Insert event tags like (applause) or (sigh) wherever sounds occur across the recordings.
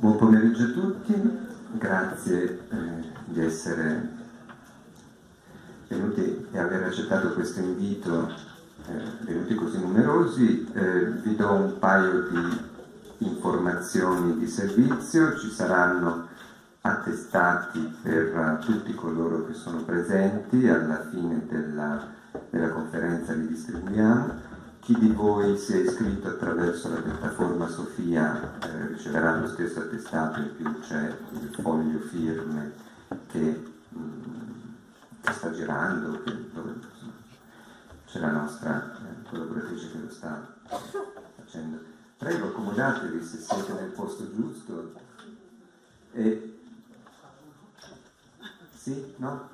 Buon pomeriggio a tutti, grazie eh, di essere venuti e aver accettato questo invito, eh, venuti così numerosi. Eh, vi do un paio di informazioni di servizio, ci saranno attestati per tutti coloro che sono presenti, alla fine della, della conferenza li distribuiamo chi di voi si è iscritto attraverso la piattaforma Sofia eh, riceverà lo stesso attestato, in più c'è cioè il foglio firme che, mh, mm, che sta girando, che, dove, insomma, c'è la nostra eh, collaboratrice che lo sta facendo. Prego, accomodatevi se siete nel posto giusto. E... Sì? No?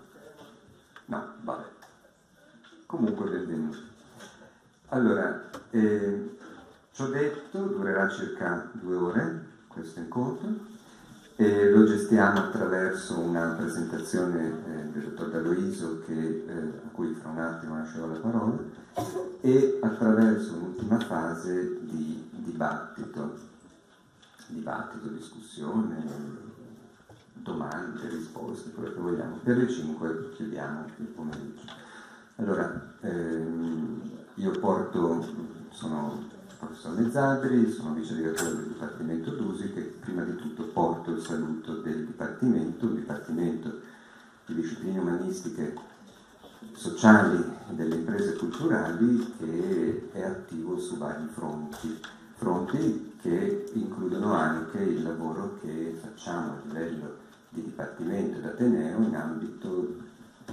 No, vabbè. Comunque benvenuti. Allora, eh, ci ho detto, durerà circa due ore questo incontro, e lo gestiamo attraverso una presentazione eh, del dottor D'Aloiso eh, a cui fra un attimo lascerò la parola e attraverso un'ultima fase di dibattito, dibattito, discussione, domande, risposte, quello che vogliamo. Per le 5 chiudiamo il pomeriggio. Allora, ehm, io porto, sono il professor Mezzadri, sono vice direttore del Dipartimento d'Usi che prima di tutto porto il saluto del Dipartimento, un Dipartimento di discipline umanistiche sociali delle imprese culturali che è attivo su vari fronti, fronti che includono anche il lavoro che facciamo a livello di dipartimento d'Ateneo in ambito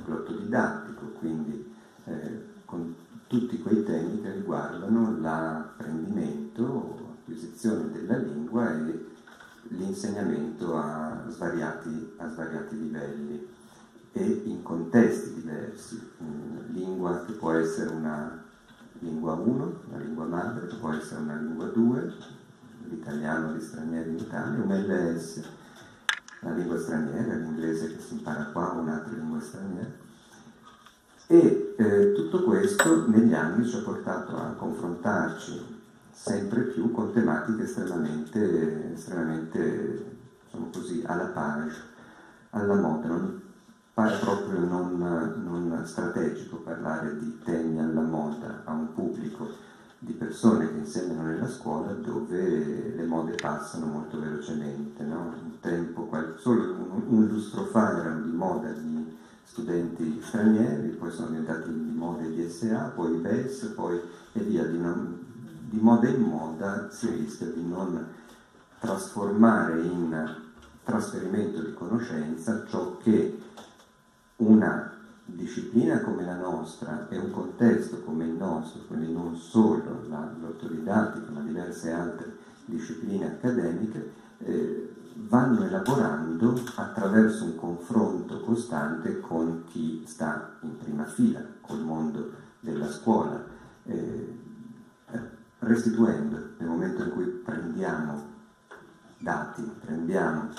glottodidattico, quindi eh, con tutti quei temi che riguardano l'apprendimento, l'acquisizione della lingua e l'insegnamento a svariati, a svariati livelli e in contesti diversi, mm, lingua che può essere una lingua 1, la lingua madre, che può essere una lingua 2, l'italiano, gli stranieri in Italia, un LS, la lingua straniera, l'inglese che si impara qua o un'altra lingua straniera. E eh, tutto questo negli anni ci ha portato a confrontarci sempre più con tematiche estremamente, estremamente diciamo così, alla pari, alla moda. Non pare proprio non, non strategico parlare di temi alla moda a un pubblico di persone che insegnano nella scuola dove le mode passano molto velocemente. No? Un tempo, solo un, un lustro fa erano di moda, di studenti stranieri, poi sono diventati di moda i DSA, poi i BES, poi e via, di, non, di moda in moda si rischia di non trasformare in trasferimento di conoscenza ciò che una disciplina come la nostra e un contesto come il nostro, quindi non solo l'autodidattica ma diverse altre discipline accademiche, eh, vanno elaborando attraverso un confronto costante con chi sta in prima fila, col mondo della scuola, eh, restituendo nel momento in cui prendiamo dati, prendiamo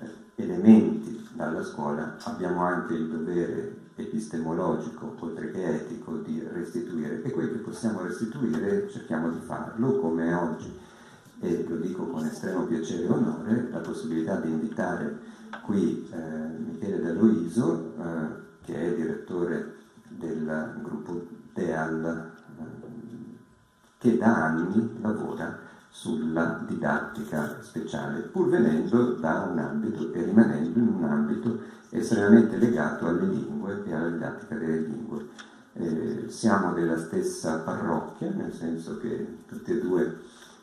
eh, elementi dalla scuola, abbiamo anche il dovere epistemologico, oltre che etico, di restituire e quel che possiamo restituire cerchiamo di farlo come oggi e lo dico con estremo piacere e onore, la possibilità di invitare qui eh, Michele D'Aloiso, eh, che è direttore del gruppo DEAL, eh, che da anni lavora sulla didattica speciale, pur venendo da un ambito e rimanendo in un ambito estremamente legato alle lingue e alla didattica delle lingue. Eh, siamo della stessa parrocchia, nel senso che tutti e due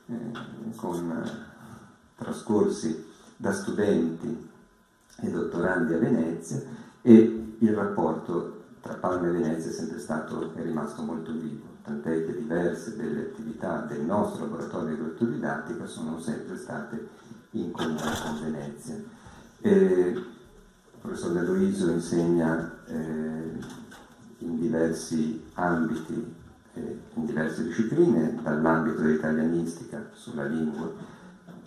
eh, con eh, trascorsi da studenti e dottorandi a Venezia e il rapporto tra Parma e Venezia è sempre stato, è rimasto molto vivo, tant'è che diverse delle attività del nostro laboratorio di grottodidattica sono sempre state in comune con Venezia. E eh, il professor De Luiso insegna eh, in diversi ambiti in diverse discipline, dall'ambito dell'italianistica sulla lingua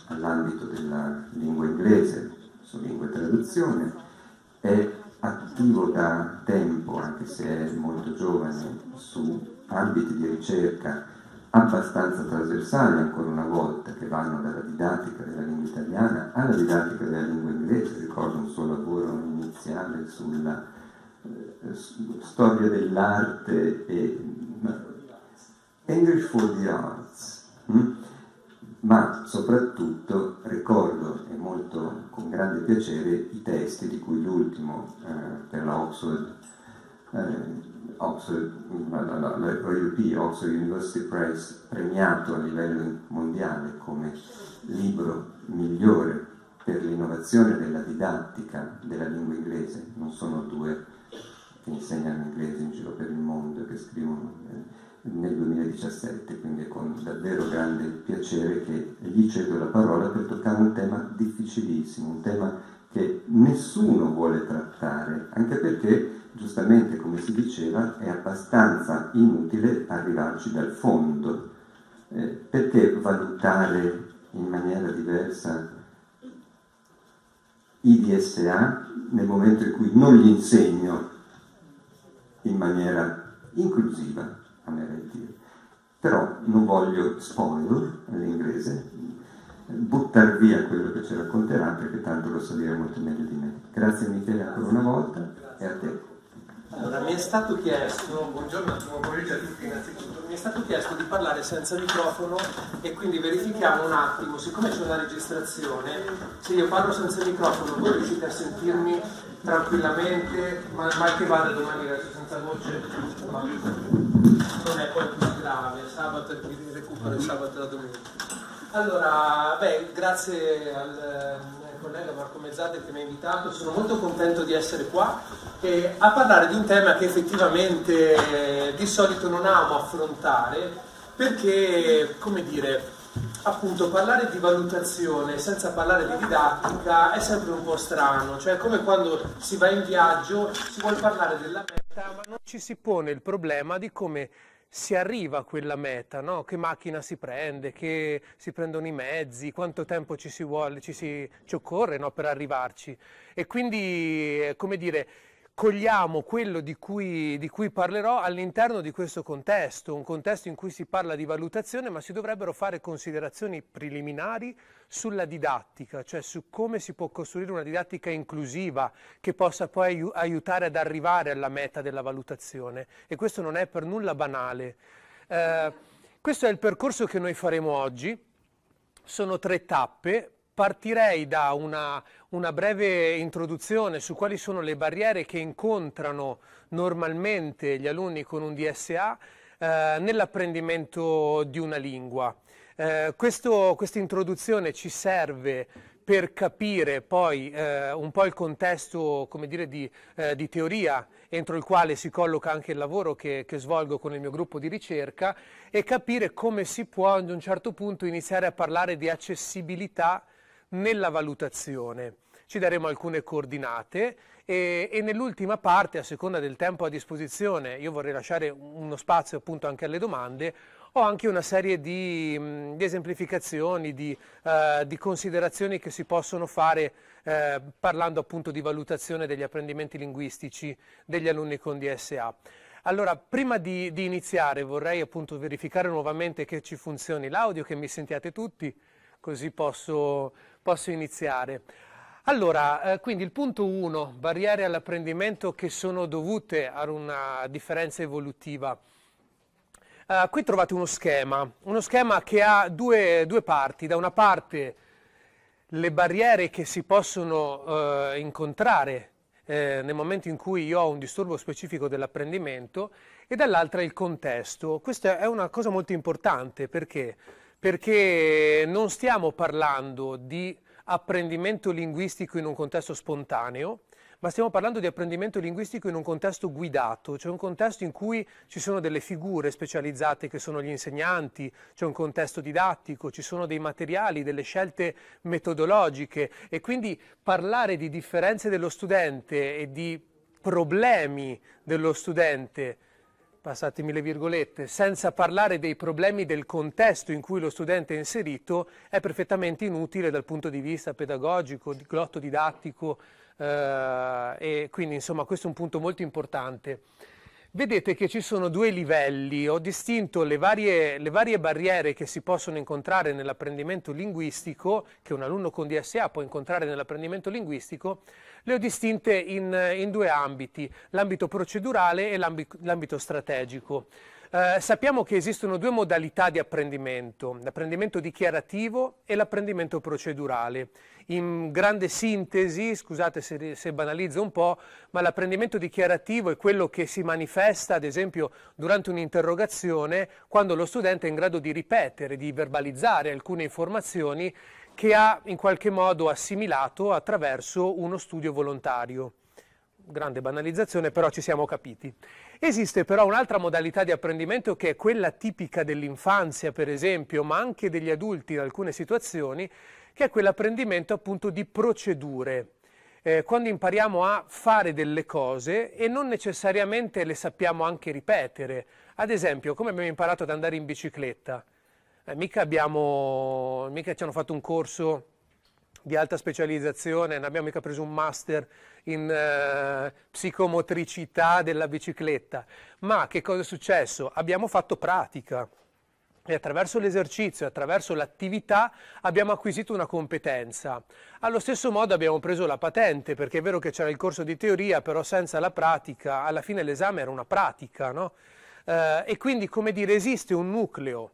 all'ambito della lingua inglese, su lingua e traduzione, è attivo da tempo, anche se è molto giovane, su ambiti di ricerca abbastanza trasversali ancora una volta, che vanno dalla didattica della lingua italiana alla didattica della lingua inglese, ricordo un suo lavoro iniziale sulla eh, storia dell'arte e Engelfold di Rawls, hm? ma soprattutto ricordo e molto con grande piacere i testi di cui l'ultimo eh, per la Oxford, eh, Oxford, la, la, la, la OUP, Oxford University Press, premiato a livello mondiale come libro migliore per l'innovazione della didattica della lingua inglese, non sono due che insegnano inglese in giro per il mondo e che scrivono eh, nel 2017, quindi è con davvero grande piacere che gli cedo la parola per toccare un tema difficilissimo, un tema che nessuno vuole trattare, anche perché giustamente come si diceva è abbastanza inutile arrivarci dal fondo. Eh, perché valutare in maniera diversa i DSA nel momento in cui non li insegno in maniera inclusiva? Però non voglio spoiler all'inglese, buttare via quello che ci racconterà perché tanto lo so dire molto meglio di me. Grazie Michele ancora una volta e a te. Allora, mi è stato chiesto, buongiorno, buon pomeriggio a tutti innanzitutto, mi è stato chiesto di parlare senza microfono e quindi verifichiamo un attimo, siccome c'è una registrazione, se io parlo senza microfono voi riuscite a sentirmi tranquillamente, ma, ma che vada domani senza voce, ma non è poi più grave, sabato il recupero e mm. sabato la domenica. Allora, beh, grazie al eh, collega Marco Mezzate che mi ha invitato, sono molto contento di essere qua eh, a parlare di un tema che effettivamente eh, di solito non amo affrontare perché, come dire, appunto parlare di valutazione senza parlare di didattica è sempre un po' strano, cioè come quando si va in viaggio si vuole parlare della meta ma non ci si pone il problema di come si arriva a quella meta, no? che macchina si prende, che si prendono i mezzi, quanto tempo ci si vuole, ci, si, ci occorre no? per arrivarci e quindi eh, come dire cogliamo quello di cui, di cui, parlerò all'interno di questo contesto, un contesto in cui si parla di valutazione, ma si dovrebbero fare considerazioni preliminari sulla didattica, cioè su come si può costruire una didattica inclusiva che possa poi aiutare ad arrivare alla meta della valutazione. E questo non è per nulla banale. Eh, questo è il percorso che noi faremo oggi. Sono tre tappe, partirei da una, una breve introduzione su quali sono le barriere che incontrano normalmente gli alunni con un DSA eh, nell'apprendimento di una lingua. Eh, questa introduzione ci serve per capire poi eh, un po' il contesto dire, di, eh, di, teoria entro il quale si colloca anche il lavoro che, che, svolgo con il mio gruppo di ricerca e capire come si può ad un certo punto iniziare a parlare di accessibilità nella valutazione. Ci daremo alcune coordinate e, e nell'ultima parte, a seconda del tempo a disposizione, io vorrei lasciare uno spazio appunto anche alle domande, ho anche una serie di, mm, di esemplificazioni, di, eh, di, considerazioni che si possono fare eh, parlando appunto di valutazione degli apprendimenti linguistici degli alunni con DSA. Allora, prima di, di iniziare vorrei appunto verificare nuovamente che ci funzioni l'audio, che mi sentiate tutti, così posso posso iniziare. Allora, eh, quindi il punto 1, barriere all'apprendimento che sono dovute a una differenza evolutiva. Eh, qui trovate uno schema, uno schema che ha due, due parti. Da una parte le barriere che si possono eh, incontrare eh, nel momento in cui io ho un disturbo specifico dell'apprendimento e dall'altra il contesto. Questa è una cosa molto importante perché perché non stiamo parlando di apprendimento linguistico in un contesto spontaneo, ma stiamo parlando di apprendimento linguistico in un contesto guidato, cioè un contesto in cui ci sono delle figure specializzate che sono gli insegnanti, c'è un contesto didattico, ci sono dei materiali, delle scelte metodologiche e quindi parlare di differenze dello studente e di problemi dello studente passatemi le virgolette, senza parlare dei problemi del contesto in cui lo studente è inserito, è perfettamente inutile dal punto di vista pedagogico, glottodidattico eh, e quindi insomma questo è un punto molto importante. Vedete che ci sono due livelli, ho distinto le varie, le varie barriere che si possono incontrare nell'apprendimento linguistico, che un alunno con DSA può incontrare nell'apprendimento linguistico, le ho distinte in, in due ambiti, l'ambito procedurale e l'ambito strategico. Eh, sappiamo che esistono due modalità di apprendimento, l'apprendimento dichiarativo e l'apprendimento procedurale. In grande sintesi, scusate se, se banalizzo un po', ma l'apprendimento dichiarativo è quello che si manifesta, ad esempio, durante un'interrogazione, quando lo studente è in grado di ripetere, di verbalizzare alcune informazioni che ha in qualche modo assimilato attraverso uno studio volontario. Grande banalizzazione, però ci siamo capiti. Esiste però un'altra modalità di apprendimento che è quella tipica dell'infanzia, per esempio, ma anche degli adulti in alcune situazioni, che è quell'apprendimento appunto di procedure. Eh, quando impariamo a fare delle cose e non necessariamente le sappiamo anche ripetere. Ad esempio, come abbiamo imparato ad andare in bicicletta? Eh, mica, abbiamo, mica ci hanno fatto un corso di alta specializzazione, non abbiamo mica preso un master in eh, psicomotricità della bicicletta, ma che cosa è successo? Abbiamo fatto pratica e attraverso l'esercizio, attraverso l'attività abbiamo acquisito una competenza. Allo stesso modo abbiamo preso la patente, perché è vero che c'era il corso di teoria, però senza la pratica, alla fine l'esame era una pratica, no? eh, e quindi, come dire, esiste un nucleo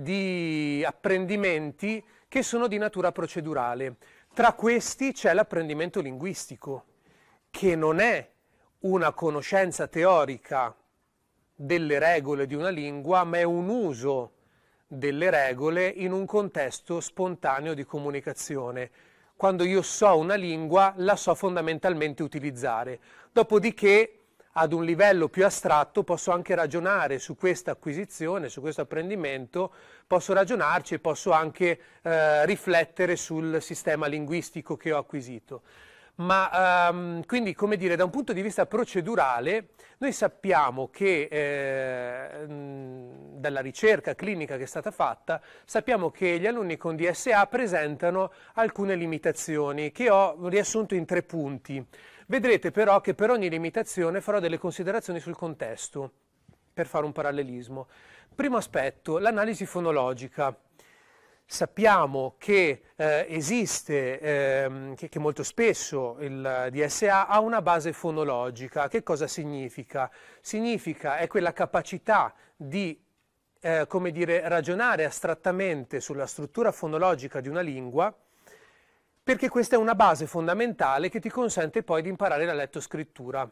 di apprendimenti che sono di natura procedurale. Tra questi c'è l'apprendimento linguistico, che non è una conoscenza teorica delle regole di una lingua, ma è un uso delle regole in un contesto spontaneo di comunicazione. Quando io so una lingua, la so fondamentalmente utilizzare. Dopodiché ad un livello più astratto posso anche ragionare su questa acquisizione, su questo apprendimento, posso ragionarci e posso anche eh, riflettere sul sistema linguistico che ho acquisito. Ma ehm, quindi, come dire, da un punto di vista procedurale, noi sappiamo che eh, dalla ricerca clinica che è stata fatta, sappiamo che gli alunni con DSA presentano alcune limitazioni che ho riassunto in tre punti. Vedrete però che per ogni limitazione farò delle considerazioni sul contesto, per fare un parallelismo. Primo aspetto, l'analisi fonologica sappiamo che eh, esiste, ehm, che, che, molto spesso il DSA ha una base fonologica. Che cosa significa? Significa è quella capacità di eh, come dire, ragionare astrattamente sulla struttura fonologica di una lingua perché questa è una base fondamentale che ti consente poi di imparare la lettoscrittura.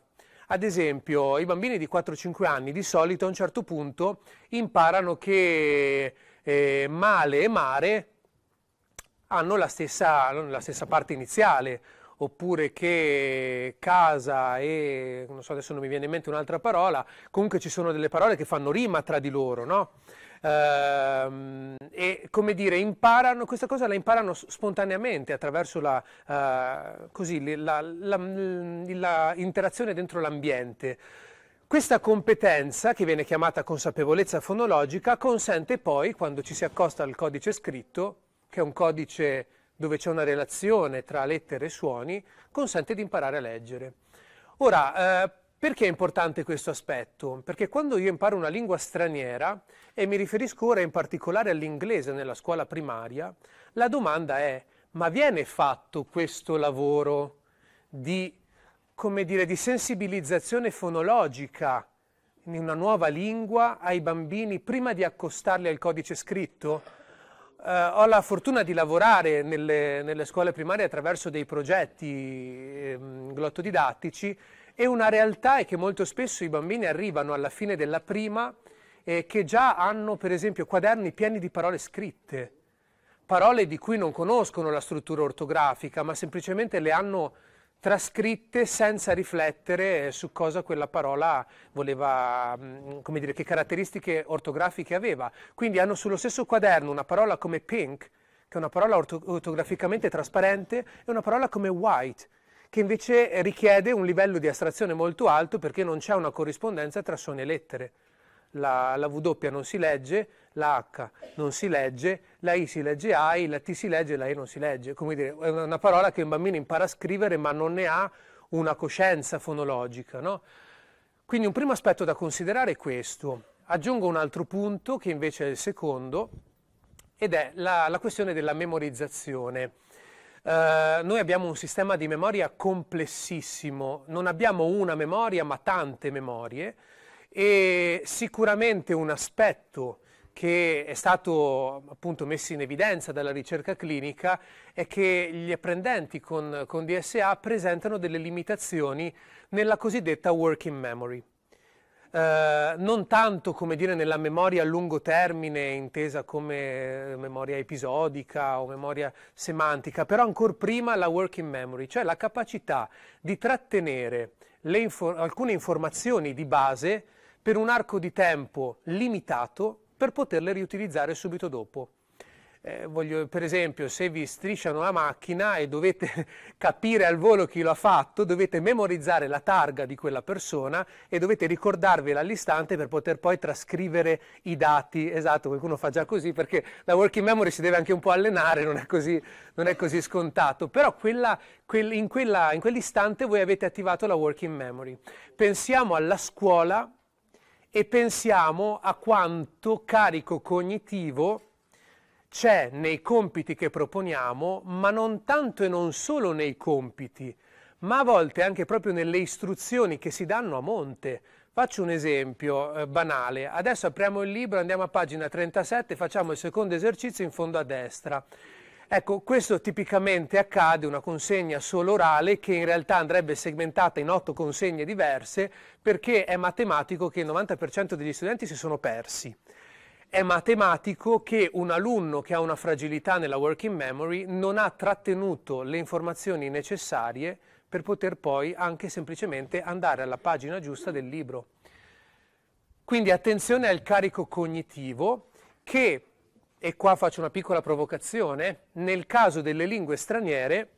Ad esempio, i bambini di 4-5 anni di solito a un certo punto imparano che eh, male e mare hanno la stessa, la stessa, parte iniziale, oppure che casa e, non so adesso non mi viene in mente un'altra parola, comunque ci sono delle parole che fanno rima tra di loro, no? Ehm, e come dire, imparano, questa cosa la imparano spontaneamente attraverso la, eh, così, la, la, la interazione dentro l'ambiente. Questa competenza, che viene chiamata consapevolezza fonologica, consente poi, quando ci si accosta al codice scritto, che è un codice dove c'è una relazione tra lettere e suoni, consente di imparare a leggere. Ora, eh, perché è importante questo aspetto? Perché quando io imparo una lingua straniera, e mi riferisco ora in particolare all'inglese nella scuola primaria, la domanda è, ma viene fatto questo lavoro di, come dire, di sensibilizzazione fonologica in una nuova lingua ai bambini prima di accostarli al codice scritto? Eh, ho la fortuna di lavorare nelle, nelle scuole primarie attraverso dei progetti eh, glottodidattici e una realtà è che molto spesso i bambini arrivano alla fine della prima eh, che già hanno, per esempio, quaderni pieni di parole scritte, parole di cui non conoscono la struttura ortografica, ma semplicemente le hanno trascritte senza riflettere eh, su cosa quella parola voleva, mm, come dire, che caratteristiche ortografiche aveva. Quindi hanno sullo stesso quaderno una parola come pink, che è una parola ortograficamente trasparente, e una parola come white, che invece richiede un livello di astrazione molto alto perché non c'è una corrispondenza tra suoni e lettere. La, la W non si legge, la H non si legge, la I si legge AI, la T si legge, la E non si legge. Come dire, è una parola che un bambino impara a scrivere ma non ne ha una coscienza fonologica. No? Quindi un primo aspetto da considerare è questo. Aggiungo un altro punto che invece è il secondo ed è la, la questione della memorizzazione. Eh, noi abbiamo un sistema di memoria complessissimo, non abbiamo una memoria ma tante memorie e sicuramente un aspetto che è stato appunto messo in evidenza dalla ricerca clinica è che gli apprendenti con, con DSA presentano delle limitazioni nella cosiddetta working memory. Eh, non tanto come dire nella memoria a lungo termine, intesa come eh, memoria episodica o memoria semantica, però ancora prima la working memory, cioè la capacità di trattenere infor- alcune informazioni di base per un arco di tempo limitato per poterle riutilizzare subito dopo eh, voglio, per esempio, se vi strisciano la macchina e dovete (laughs) capire al volo chi lo ha fatto, dovete memorizzare la targa di quella persona e dovete ricordarvela all'istante per poter poi trascrivere i dati. Esatto, qualcuno fa già così perché la working memory si deve anche un po' allenare, non è così, non è così scontato. Però quella, quel, in, quella, in quell'istante voi avete attivato la working memory. Pensiamo alla scuola e pensiamo a quanto carico cognitivo c'è nei compiti che proponiamo, ma non tanto e non solo nei compiti, ma a volte anche proprio nelle istruzioni che si danno a monte. Faccio un esempio eh, banale. Adesso apriamo il libro, andiamo a pagina 37, facciamo il secondo esercizio in fondo a destra. Ecco, questo tipicamente accade, una consegna solo orale che in realtà andrebbe segmentata in otto consegne diverse perché è matematico che il 90% degli studenti si sono persi. È matematico che un alunno che ha una fragilità nella working memory non ha trattenuto le informazioni necessarie per poter poi anche semplicemente andare alla pagina giusta del libro. Quindi attenzione al carico cognitivo che, e qua faccio una piccola provocazione, nel caso delle lingue straniere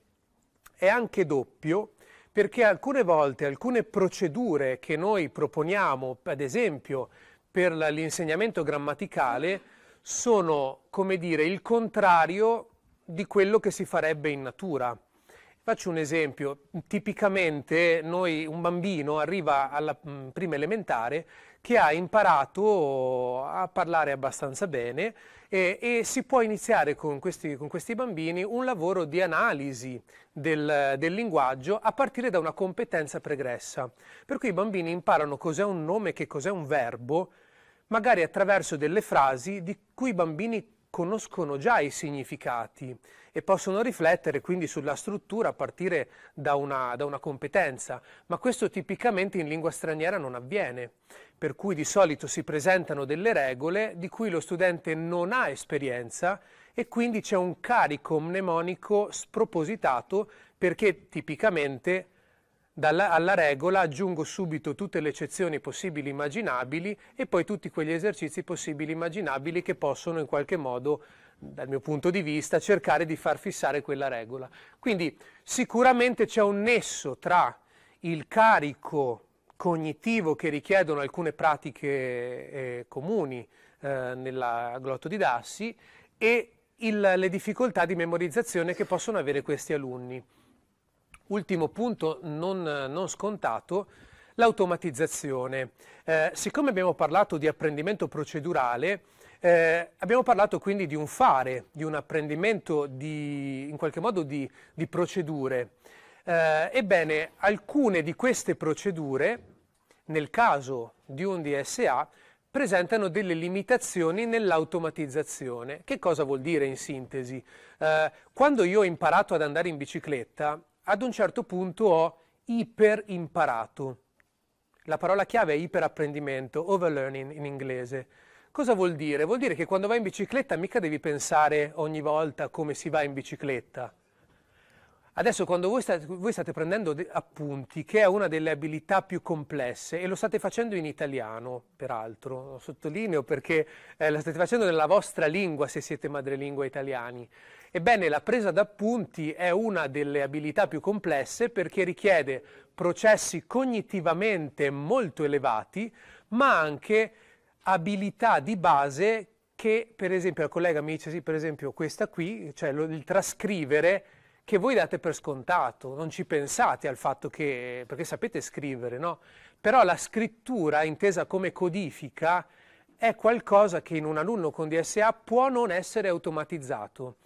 è anche doppio perché alcune volte alcune procedure che noi proponiamo, ad esempio per l'insegnamento grammaticale sono, come dire, il contrario di quello che si farebbe in natura. Faccio un esempio, tipicamente noi, un bambino arriva alla mm, prima elementare che ha imparato a parlare abbastanza bene eh, e si può iniziare con questi, con questi, bambini un lavoro di analisi del, del, linguaggio a partire da una competenza pregressa. Per cui i bambini imparano cos'è un nome, che cos'è un verbo, magari attraverso delle frasi di cui i bambini conoscono già i significati e possono riflettere quindi sulla struttura a partire da una, da una competenza, ma questo tipicamente in lingua straniera non avviene per cui di solito si presentano delle regole di cui lo studente non ha esperienza e quindi c'è un carico mnemonico spropositato perché tipicamente dalla, alla regola aggiungo subito tutte le eccezioni possibili immaginabili e poi tutti quegli esercizi possibili immaginabili che possono in qualche modo, dal mio punto di vista, cercare di far fissare quella regola. Quindi sicuramente c'è un nesso tra il carico cognitivo che richiedono alcune pratiche eh, comuni eh, nella glottodidassi e il, le difficoltà di memorizzazione che possono avere questi alunni. Ultimo punto non, non scontato, l'automatizzazione. Eh, siccome abbiamo parlato di apprendimento procedurale, eh, abbiamo parlato quindi di un fare, di un apprendimento di, in qualche modo di, di procedure. Eh, ebbene, alcune di queste procedure, nel caso di un DSA, presentano delle limitazioni nell'automatizzazione. Che cosa vuol dire in sintesi? Eh, quando io ho imparato ad andare in bicicletta, ad un certo punto ho iperimparato. La parola chiave è iperapprendimento, overlearning in inglese. Cosa vuol dire? Vuol dire che quando vai in bicicletta mica devi pensare ogni volta come si va in bicicletta. Adesso quando voi state, voi state prendendo appunti, che è una delle abilità più complesse, e lo state facendo in italiano, peraltro, lo sottolineo perché eh, lo state facendo nella vostra lingua se siete madrelingua italiani. Ebbene, la presa d'appunti è una delle abilità più complesse perché richiede processi cognitivamente molto elevati, ma anche abilità di base che, per esempio, il collega mi dice, sì, per esempio questa qui, cioè lo, il trascrivere che voi date per scontato, non ci pensate al fatto che, perché sapete scrivere, no? Però la scrittura intesa come codifica è qualcosa che in un alunno con DSA può non essere automatizzato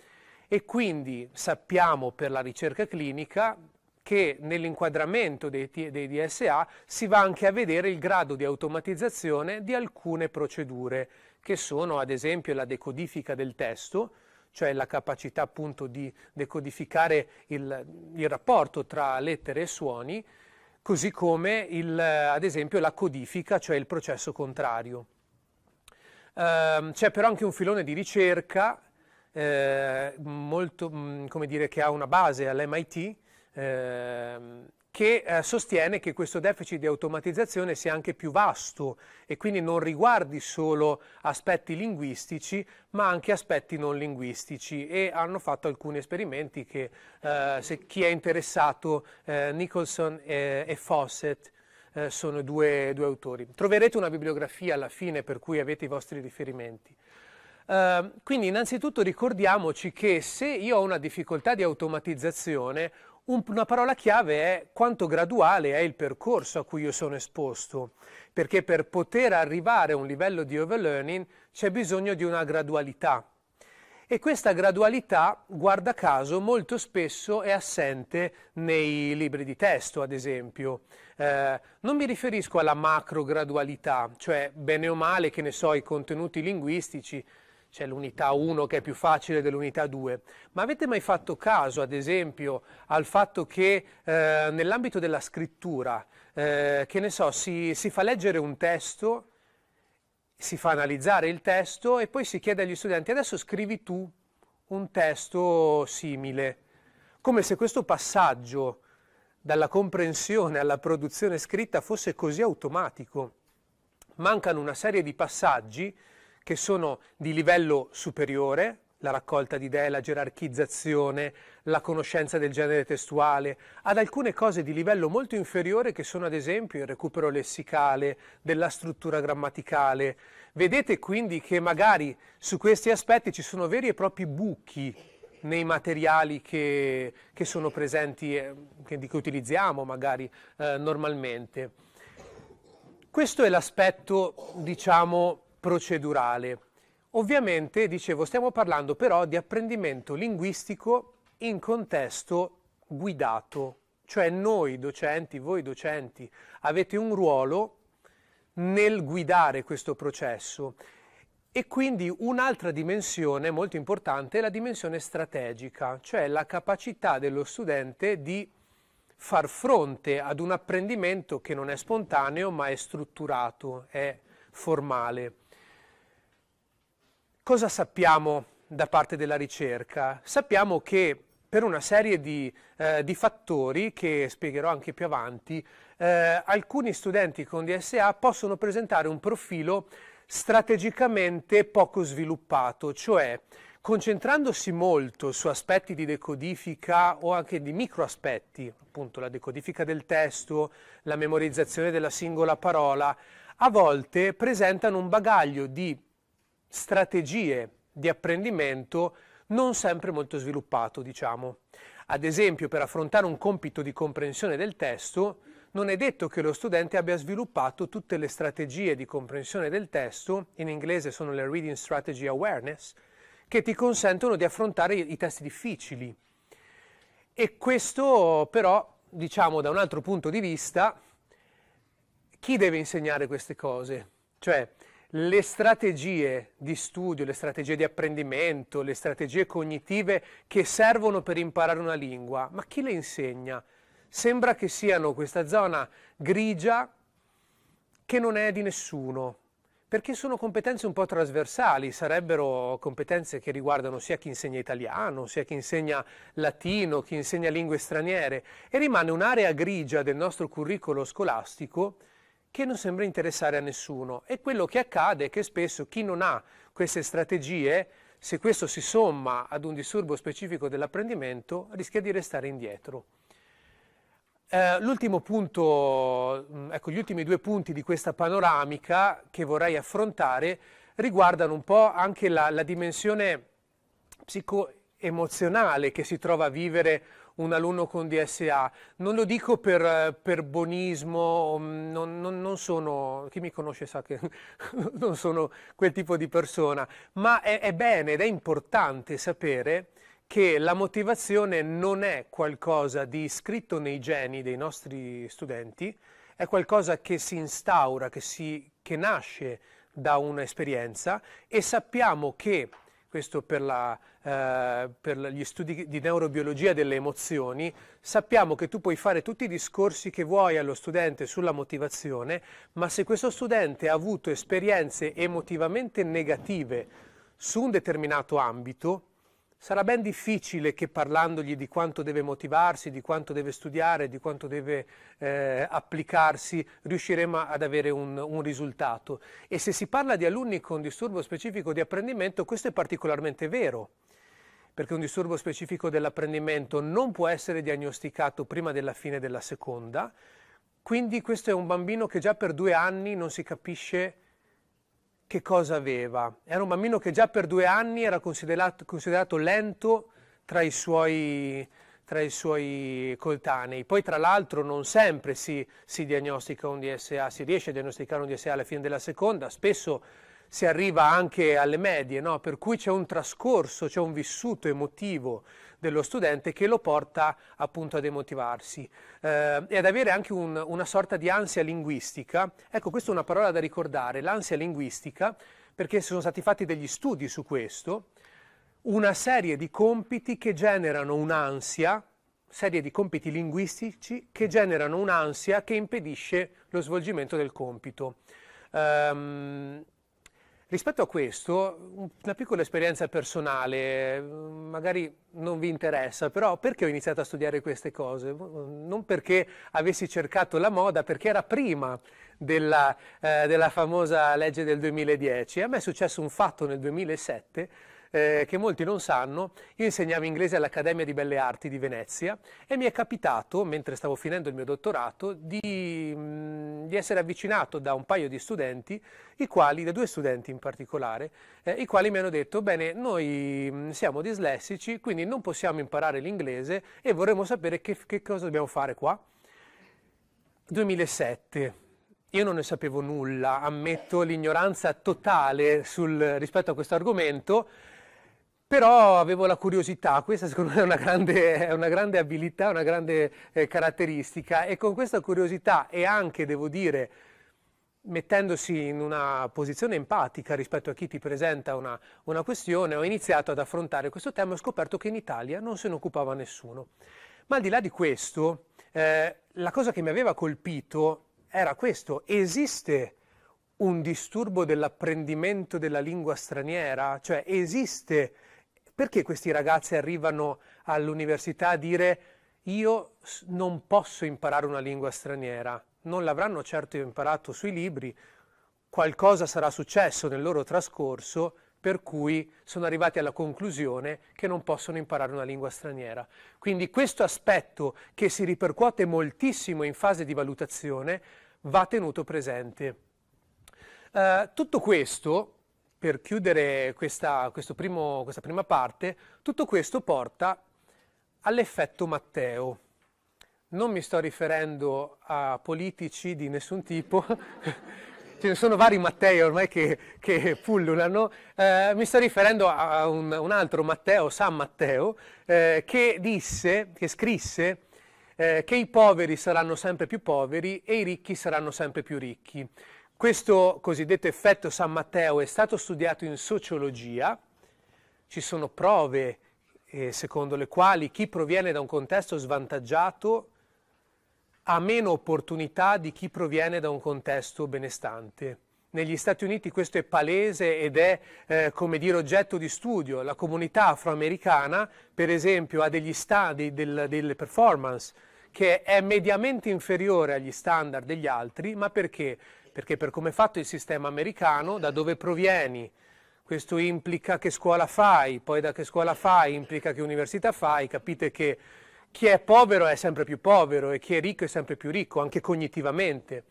e quindi sappiamo per la ricerca clinica che nell'inquadramento dei, dei DSA si va anche a vedere il grado di automatizzazione di alcune procedure che sono ad esempio la decodifica del testo, cioè la capacità appunto di decodificare il, il rapporto tra lettere e suoni, così come il, ad esempio la codifica, cioè il processo contrario. Eh, c'è però anche un filone di ricerca eh, molto, mh, mm, come dire, che ha una base all'MIT, eh, che eh, sostiene che questo deficit di automatizzazione sia anche più vasto e quindi non riguardi solo aspetti linguistici ma anche aspetti non linguistici e hanno fatto alcuni esperimenti che eh, se chi è interessato eh, Nicholson e, e Fawcett eh, sono due, due, autori. Troverete una bibliografia alla fine per cui avete i vostri riferimenti. Ehm, quindi innanzitutto ricordiamoci che se io ho una difficoltà di automatizzazione una parola chiave è quanto graduale è il percorso a cui io sono esposto, perché per poter arrivare a un livello di overlearning c'è bisogno di una gradualità. E questa gradualità, guarda caso, molto spesso è assente nei libri di testo, ad esempio. Eh, non mi riferisco alla macro gradualità, cioè bene o male, che ne so, i contenuti linguistici c'è l'unità 1 che è più facile dell'unità 2, ma avete mai fatto caso, ad esempio, al fatto che eh, nell'ambito della scrittura, eh, che ne so, si, si fa leggere un testo, si fa analizzare il testo e poi si chiede agli studenti, adesso scrivi tu un testo simile, come se questo passaggio dalla comprensione alla produzione scritta fosse così automatico. Mancano una serie di passaggi che sono di livello superiore, la raccolta di idee, la gerarchizzazione, la conoscenza del genere testuale, ad alcune cose di livello molto inferiore che sono ad esempio il recupero lessicale, della struttura grammaticale. Vedete quindi che magari su questi aspetti ci sono veri e propri buchi nei materiali che, che sono presenti, eh, che, che, utilizziamo magari eh, normalmente. Questo è l'aspetto, diciamo, procedurale. Ovviamente, dicevo, stiamo parlando però di apprendimento linguistico in contesto guidato, cioè noi docenti, voi docenti, avete un ruolo nel guidare questo processo. E quindi un'altra dimensione molto importante è la dimensione strategica, cioè la capacità dello studente di far fronte ad un apprendimento che non è spontaneo ma è strutturato, è formale. Cosa sappiamo da parte della ricerca? Sappiamo che per una serie di, eh, di fattori che spiegherò anche più avanti, eh, alcuni studenti con DSA possono presentare un profilo strategicamente poco sviluppato, cioè concentrandosi molto su aspetti di decodifica o anche di micro aspetti, appunto la decodifica del testo, la memorizzazione della singola parola, a volte presentano un bagaglio di strategie di apprendimento non sempre molto sviluppato, diciamo. Ad esempio, per affrontare un compito di comprensione del testo, non è detto che lo studente abbia sviluppato tutte le strategie di comprensione del testo, in inglese sono le Reading Strategy Awareness, che ti consentono di affrontare i testi difficili. E questo però, diciamo da un altro punto di vista, chi deve insegnare queste cose? Cioè, le strategie di studio, le strategie di apprendimento, le strategie cognitive che servono per imparare una lingua, ma chi le insegna? Sembra che siano questa zona grigia che non è di nessuno, perché sono competenze un po' trasversali, sarebbero competenze che riguardano sia chi insegna italiano, sia chi insegna latino, chi insegna lingue straniere, e rimane un'area grigia del nostro curriculum scolastico che non sembra interessare a nessuno. E quello che accade è che spesso chi non ha queste strategie, se questo si somma ad un disturbo specifico dell'apprendimento, rischia di restare indietro. Eh, l'ultimo punto, mm, ecco, gli ultimi due punti di questa panoramica che vorrei affrontare riguardano un po' anche la, la dimensione psicoemozionale che si trova a vivere un alunno con DSA. Non lo dico per, per bonismo, mm, non, non, non, sono, chi mi conosce sa che (laughs) non sono quel tipo di persona, ma è, è bene ed è importante sapere che la motivazione non è qualcosa di scritto nei geni dei nostri studenti, è qualcosa che si instaura, che, si, che nasce da un'esperienza e sappiamo che questo per, la, eh, per, gli studi di neurobiologia delle emozioni, sappiamo che tu puoi fare tutti i discorsi che vuoi allo studente sulla motivazione, ma se questo studente ha avuto esperienze emotivamente negative su un determinato ambito, Sarà ben difficile che parlandogli di quanto deve motivarsi, di quanto deve studiare, di quanto deve eh, applicarsi, riusciremo ad avere un, un, risultato. E se si parla di alunni con disturbo specifico di apprendimento, questo è particolarmente vero, perché un disturbo specifico dell'apprendimento non può essere diagnosticato prima della fine della seconda, quindi questo è un bambino che già per due anni non si capisce che cosa aveva. Era un bambino che già per due anni era considerato, considerato lento tra i, suoi, tra i suoi coltanei. Poi tra l'altro non sempre si, si diagnostica un DSA, si riesce a diagnosticare un DSA alla fine della seconda, spesso si arriva anche alle medie, no? per cui c'è un trascorso, c'è un vissuto emotivo dello studente che lo porta appunto a demotivarsi eh, e ad avere anche un, una sorta di ansia linguistica. Ecco, questa è una parola da ricordare, l'ansia linguistica, perché sono stati fatti degli studi su questo, una serie di compiti che generano un'ansia, serie di compiti linguistici che generano un'ansia che impedisce lo svolgimento del compito. Um, Rispetto a questo, una piccola esperienza personale, magari non vi interessa, però perché ho iniziato a studiare queste cose? Non perché avessi cercato la moda, perché era prima della, eh, della famosa legge del 2010. A me è successo un fatto nel 2007 eh, che molti non sanno, io insegnavo inglese all'Accademia di Belle Arti di Venezia e mi è capitato, mentre stavo finendo il mio dottorato, di, mh, mm, di essere avvicinato da un paio di studenti, i quali, da due studenti in particolare, eh, i quali mi hanno detto, bene, noi mh, mm, siamo dislessici, quindi non possiamo imparare l'inglese e vorremmo sapere che, che cosa dobbiamo fare qua. 2007. Io non ne sapevo nulla, ammetto l'ignoranza totale sul, rispetto a questo argomento, però avevo la curiosità, questa secondo me è una grande, è una grande abilità, una grande eh, caratteristica e con questa curiosità e anche, devo dire, mettendosi in una posizione empatica rispetto a chi ti presenta una, una questione, ho iniziato ad affrontare questo tema e ho scoperto che in Italia non se ne occupava nessuno. Ma al di là di questo, eh, la cosa che mi aveva colpito era questo, esiste un disturbo dell'apprendimento della lingua straniera? Cioè esiste perché questi ragazzi arrivano all'università a dire io non posso imparare una lingua straniera? Non l'avranno certo imparato sui libri, qualcosa sarà successo nel loro trascorso per cui sono arrivati alla conclusione che non possono imparare una lingua straniera. Quindi questo aspetto che si ripercuote moltissimo in fase di valutazione va tenuto presente. Uh, tutto questo per chiudere questa, primo, questa prima parte, tutto questo porta all'effetto Matteo. Non mi sto riferendo a politici di nessun tipo, (laughs) ce ne sono vari Mattei ormai che, che pullulano, eh, mi sto riferendo a un, un altro Matteo, San Matteo, eh, che disse, che scrisse, eh, che i poveri saranno sempre più poveri e i ricchi saranno sempre più ricchi. Questo cosiddetto effetto San Matteo è stato studiato in sociologia, ci sono prove eh, secondo le quali chi proviene da un contesto svantaggiato ha meno opportunità di chi proviene da un contesto benestante. Negli Stati Uniti questo è palese ed è, eh, come dire, oggetto di studio. La comunità afroamericana, per esempio, ha degli stadi del, delle performance che è mediamente inferiore agli standard degli altri, ma perché? perché per come è fatto il sistema americano, da dove provieni, questo implica che scuola fai, poi da che scuola fai implica che università fai, capite che chi è povero è sempre più povero e chi è ricco è sempre più ricco, anche cognitivamente.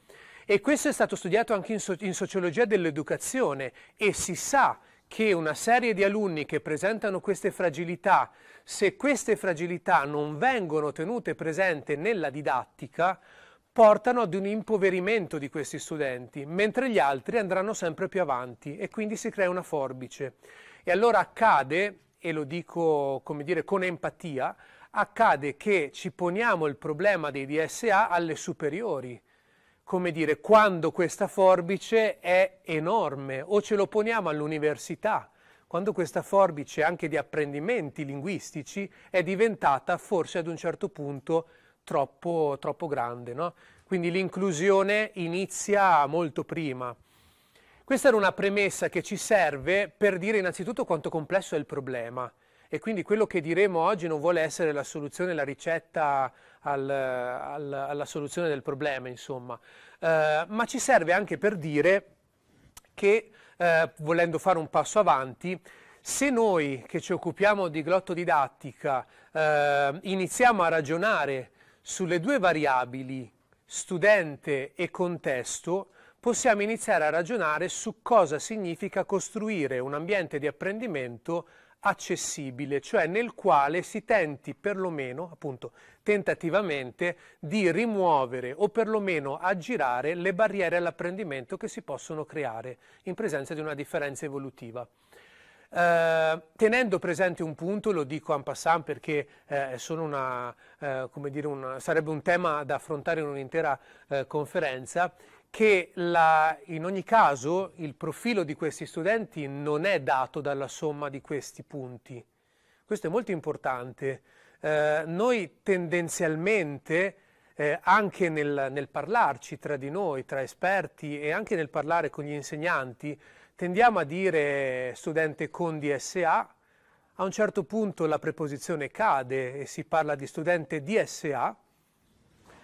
E questo è stato studiato anche in, so- in sociologia dell'educazione e si sa che una serie di alunni che presentano queste fragilità, se queste fragilità non vengono tenute presente nella didattica, portano ad un impoverimento di questi studenti, mentre gli altri andranno sempre più avanti e quindi si crea una forbice. E allora accade, e lo dico come dire, con empatia, accade che ci poniamo il problema dei DSA alle superiori, come dire, quando questa forbice è enorme, o ce lo poniamo all'università, quando questa forbice anche di apprendimenti linguistici è diventata forse ad un certo punto troppo, troppo grande. No? Quindi l'inclusione inizia molto prima. Questa era una premessa che ci serve per dire innanzitutto quanto complesso è il problema e quindi quello che diremo oggi non vuole essere la soluzione, la ricetta al, al, alla soluzione del problema, insomma, eh, ma ci serve anche per dire che, eh, volendo fare un passo avanti, se noi che ci occupiamo di glottodidattica eh, iniziamo a ragionare sulle due variabili studente e contesto possiamo iniziare a ragionare su cosa significa costruire un ambiente di apprendimento accessibile, cioè nel quale si tenti perlomeno, appunto, tentativamente di rimuovere o perlomeno aggirare le barriere all'apprendimento che si possono creare in presenza di una differenza evolutiva. Eh, tenendo presente un punto, lo dico en passant perché eh, una, eh, dire, una, sarebbe un tema da affrontare in un'intera eh, conferenza, che la, in ogni caso il profilo di questi studenti non è dato dalla somma di questi punti. Questo è molto importante. Eh, noi tendenzialmente, eh, anche nel, nel parlarci tra di noi, tra esperti e anche nel parlare con gli insegnanti, Tendiamo a dire studente con DSA, a un certo punto la preposizione cade e si parla di studente DSA,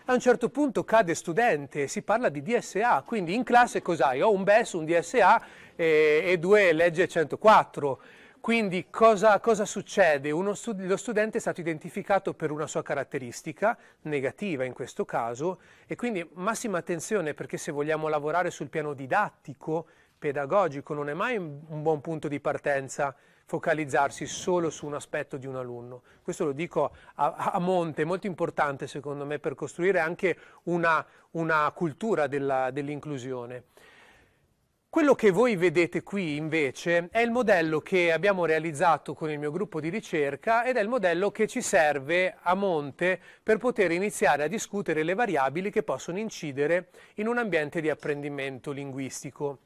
a un certo punto cade studente e si parla di DSA, quindi in classe cos'hai? Ho un BES, un DSA e, e due legge 104. Quindi cosa, cosa succede? Stud lo studente è stato identificato per una sua caratteristica, negativa in questo caso, e quindi massima attenzione perché se vogliamo lavorare sul piano didattico pedagogico, non è mai un buon punto di partenza focalizzarsi solo su un aspetto di un alunno. Questo lo dico a, a monte, è molto importante secondo me per costruire anche una, una cultura dell'inclusione. quello che voi vedete qui invece è il modello che abbiamo realizzato con il mio gruppo di ricerca ed è il modello che ci serve a monte per poter iniziare a discutere le variabili che possono incidere in un ambiente di apprendimento linguistico.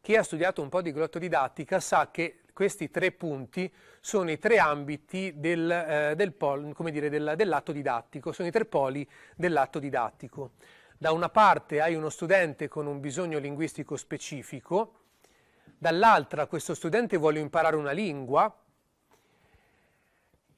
Chi ha studiato un po' di glottodidattica sa che questi tre punti sono i tre ambiti del, eh, del pol, dire, del, dell'atto didattico, sono i tre poli dell'atto didattico. Da una parte hai uno studente con un bisogno linguistico specifico, dall'altra questo studente vuole imparare una lingua,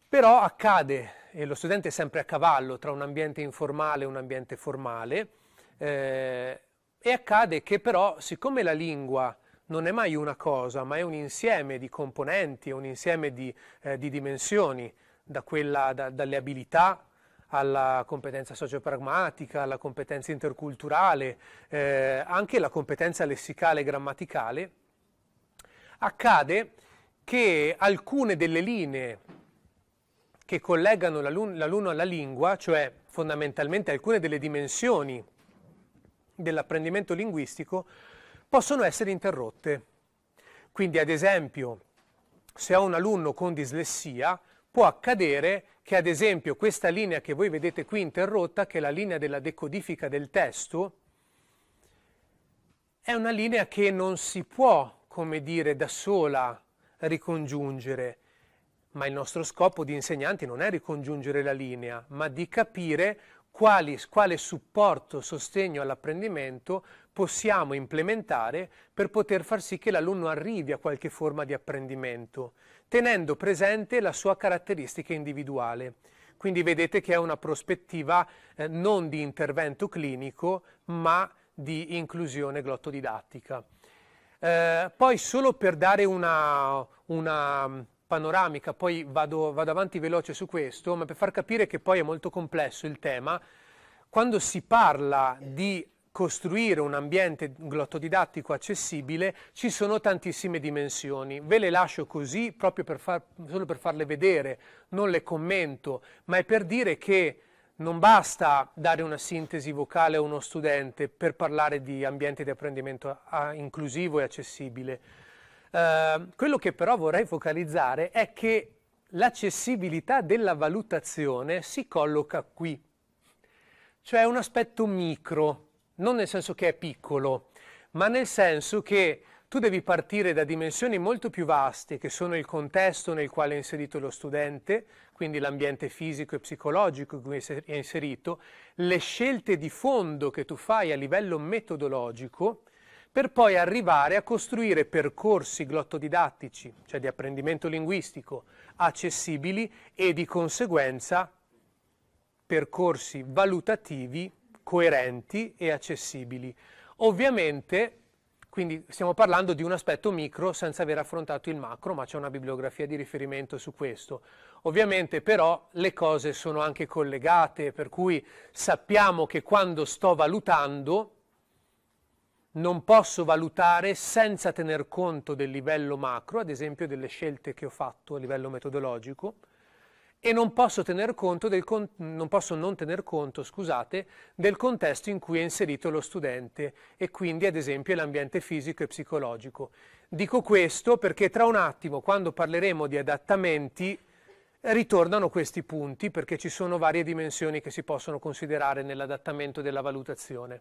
però accade, e lo studente è sempre a cavallo tra un ambiente informale e un ambiente formale, eh, e accade che però, siccome la lingua non è mai una cosa, ma è un insieme di componenti, un insieme di, eh, di dimensioni, da quella, da, dalle abilità alla competenza sociopragmatica, alla competenza interculturale, eh, anche la competenza lessicale e grammaticale, accade che alcune delle linee che collegano l'alun- l'alunno alla lingua, cioè fondamentalmente alcune delle dimensioni dell'apprendimento linguistico possono essere interrotte. Quindi, ad esempio, se ho un alunno con dislessia, può accadere che, ad esempio, questa linea che voi vedete qui interrotta, che è la linea della decodifica del testo, è una linea che non si può, come dire, da sola ricongiungere, ma il nostro scopo di insegnanti non è ricongiungere la linea, ma di capire quali, quale supporto, sostegno all'apprendimento possiamo implementare per poter far sì che l'alunno arrivi a qualche forma di apprendimento, tenendo presente la sua caratteristica individuale. Quindi vedete che è una prospettiva eh, non di intervento clinico, ma di inclusione glottodidattica. Eh, poi solo per dare una, una panoramica, poi vado, vado avanti veloce su questo, ma per far capire che poi è molto complesso il tema, quando si parla di costruire un ambiente glottodidattico accessibile ci sono tantissime dimensioni. Ve le lascio così proprio per far, solo per farle vedere, non le commento, ma è per dire che non basta dare una sintesi vocale a uno studente per parlare di ambiente di apprendimento ah, inclusivo e accessibile Ehm, quello che però vorrei focalizzare è che l'accessibilità della valutazione si colloca qui, cioè un aspetto micro, non nel senso che è piccolo, ma nel senso che tu devi partire da dimensioni molto più vaste, che sono il contesto nel quale è inserito lo studente, quindi l'ambiente fisico e psicologico in cui è inserito, le scelte di fondo che tu fai a livello metodologico, per poi arrivare a costruire percorsi glottodidattici, cioè di apprendimento linguistico, accessibili e di conseguenza percorsi valutativi coerenti e accessibili. Ovviamente, quindi stiamo parlando di un aspetto micro senza aver affrontato il macro, ma c'è una bibliografia di riferimento su questo. Ovviamente però le cose sono anche collegate, per cui sappiamo che quando sto valutando non posso valutare senza tener conto del livello macro, ad esempio delle scelte che ho fatto a livello metodologico, e non posso, conto del, non, posso non tener conto scusate, del contesto in cui è inserito lo studente e quindi ad esempio l'ambiente fisico e psicologico. Dico questo perché tra un attimo, quando parleremo di adattamenti, ritornano questi punti perché ci sono varie dimensioni che si possono considerare nell'adattamento della valutazione.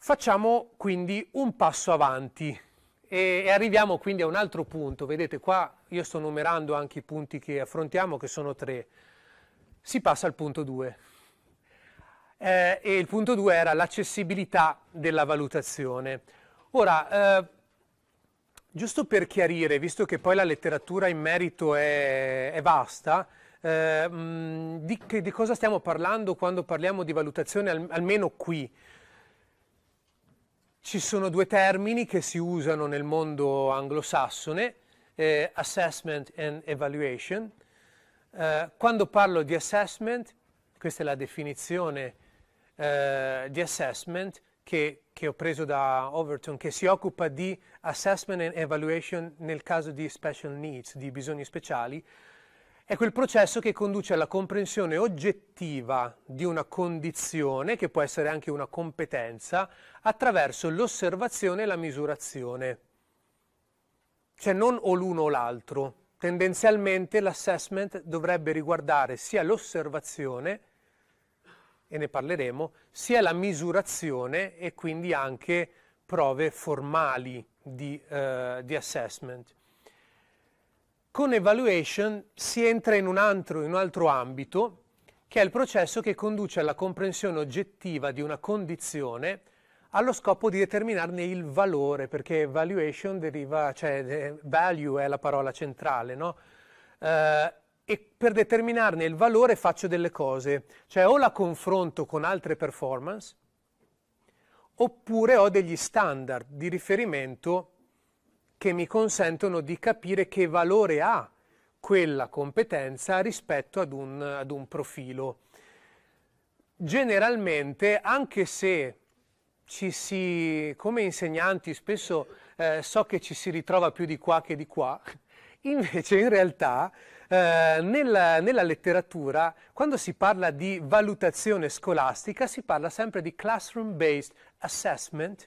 Facciamo quindi un passo avanti e arriviamo quindi a un altro punto. Vedete qua io sto numerando anche i punti che affrontiamo che sono tre. Si passa al punto 2. Eh, e il punto 2 era l'accessibilità della valutazione. Ora, eh, giusto per chiarire, visto che poi la letteratura in merito è, è vasta, eh, di, che, di, cosa stiamo parlando quando parliamo di valutazione, al, almeno qui? Ci sono due termini che si usano nel mondo anglosassone, eh, assessment and evaluation. Eh, quando parlo di assessment, questa è la definizione eh, di assessment che, che ho preso da Overton, che si occupa di assessment and evaluation nel caso di special needs, di bisogni speciali, è quel processo che conduce alla comprensione oggettiva di una condizione, che può essere anche una competenza, attraverso l'osservazione e la misurazione. Cioè non o l'uno o l'altro. Tendenzialmente l'assessment dovrebbe riguardare sia l'osservazione, e ne parleremo, sia la misurazione e quindi anche prove formali di, uh, di assessment. Con evaluation si entra in un altro, in un altro ambito, che è il processo che conduce alla comprensione oggettiva di una condizione allo scopo di determinarne il valore, perché valuation deriva, cioè value è la parola centrale, no? Eh, e per determinarne il valore faccio delle cose, cioè o la confronto con altre performance, oppure ho degli standard di riferimento che mi consentono di capire che valore ha quella competenza rispetto ad un, ad un profilo. Generalmente, anche se ci si, come insegnanti spesso eh, so che ci si ritrova più di qua che di qua, (laughs) invece in realtà eh, nella, nella, letteratura quando si parla di valutazione scolastica si parla sempre di classroom based assessment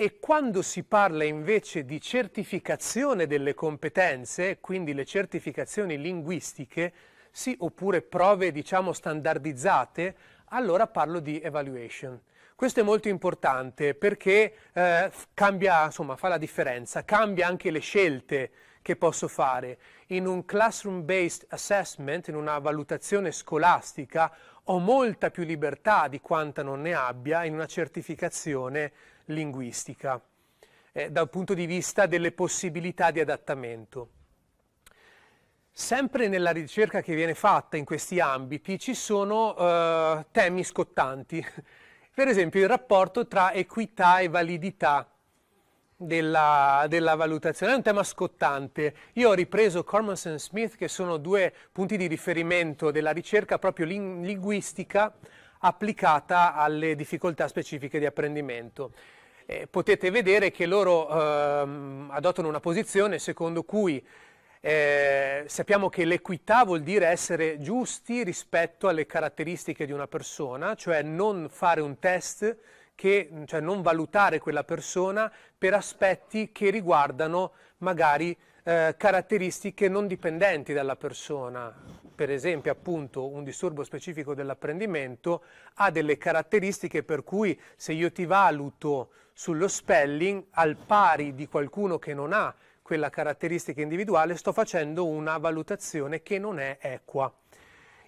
e quando si parla invece di certificazione delle competenze, quindi le certificazioni linguistiche, sì, oppure prove diciamo standardizzate, allora parlo di evaluation. Questo è molto importante perché eh, cambia, insomma, fa la differenza, cambia anche le scelte che posso fare. In un classroom-based assessment, in una valutazione scolastica, ho molta più libertà di quanta non ne abbia in una certificazione linguistica eh, dal punto di vista delle possibilità di adattamento. Sempre nella ricerca che viene fatta in questi ambiti ci sono eh, temi scottanti, (laughs) per esempio il rapporto tra equità e validità della, della, valutazione, è un tema scottante. Io ho ripreso Cormanson e Smith, che sono due punti di riferimento della ricerca proprio linguistica applicata alle difficoltà specifiche di apprendimento eh, potete vedere che loro ehm, adottano una posizione secondo cui eh, sappiamo che l'equità vuol dire essere giusti rispetto alle caratteristiche di una persona, cioè non fare un test, che, cioè non valutare quella persona per aspetti che riguardano magari eh, caratteristiche non dipendenti dalla persona. Per esempio, appunto, un disturbo specifico dell'apprendimento ha delle caratteristiche per cui se io ti valuto sullo spelling al pari di qualcuno che non ha quella caratteristica individuale, sto facendo una valutazione che non è equa.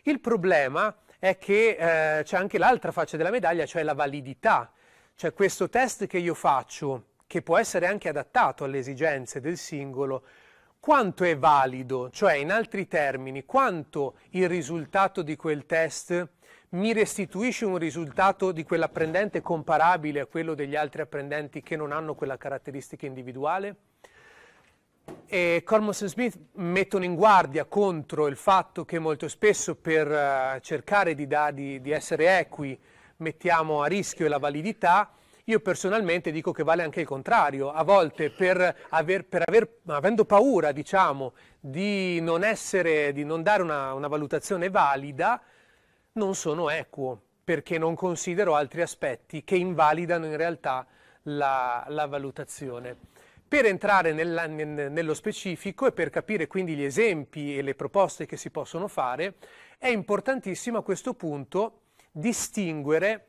Il problema è che eh, c'è anche l'altra faccia della medaglia, cioè la validità, cioè questo test che io faccio, che può essere anche adattato alle esigenze del singolo, quanto è valido, cioè in altri termini, quanto il risultato di quel test mi restituisce un risultato di quell'apprendente comparabile a quello degli altri apprendenti che non hanno quella caratteristica individuale? E Cormos e Smith mettono in guardia contro il fatto che molto spesso per eh, cercare di, da, di, essere equi mettiamo a rischio la validità, io personalmente dico che vale anche il contrario. A volte, per aver, per aver, avendo paura, diciamo, di non, essere, di non dare una, una valutazione valida, non sono equo perché non considero altri aspetti che invalidano in realtà la, la valutazione. Per entrare nella, nello specifico e per capire quindi gli esempi e le proposte che si possono fare, è importantissimo a questo punto distinguere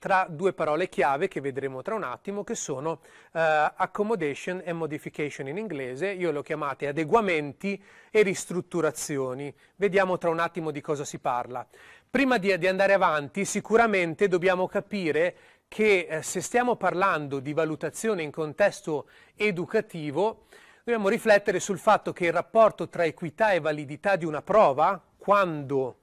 tra due parole chiave che vedremo tra un attimo che sono uh, accommodation e modification in inglese, io le ho chiamate adeguamenti e ristrutturazioni. Vediamo tra un attimo di cosa si parla. Prima di, di andare avanti sicuramente dobbiamo capire che eh, se stiamo parlando di valutazione in contesto educativo, dobbiamo riflettere sul fatto che il rapporto tra equità e validità di una prova, quando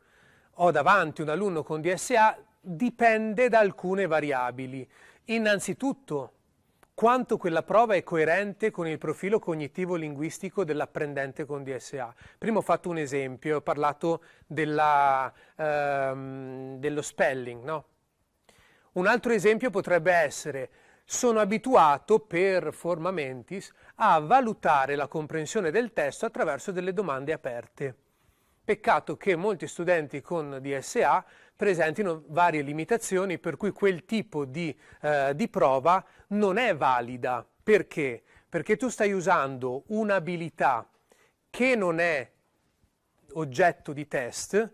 ho davanti un alunno con DSA, dipende da alcune variabili. Innanzitutto, quanto quella prova è coerente con il profilo cognitivo-linguistico dell'apprendente con DSA. Prima ho fatto un esempio, ho parlato della, ehm, dello spelling. No? Un altro esempio potrebbe essere sono abituato per forma mentis a valutare la comprensione del testo attraverso delle domande aperte. Peccato che molti studenti con DSA presentino varie limitazioni per cui quel tipo di, eh, di prova non è valida. Perché? Perché tu stai usando un'abilità che non è oggetto di test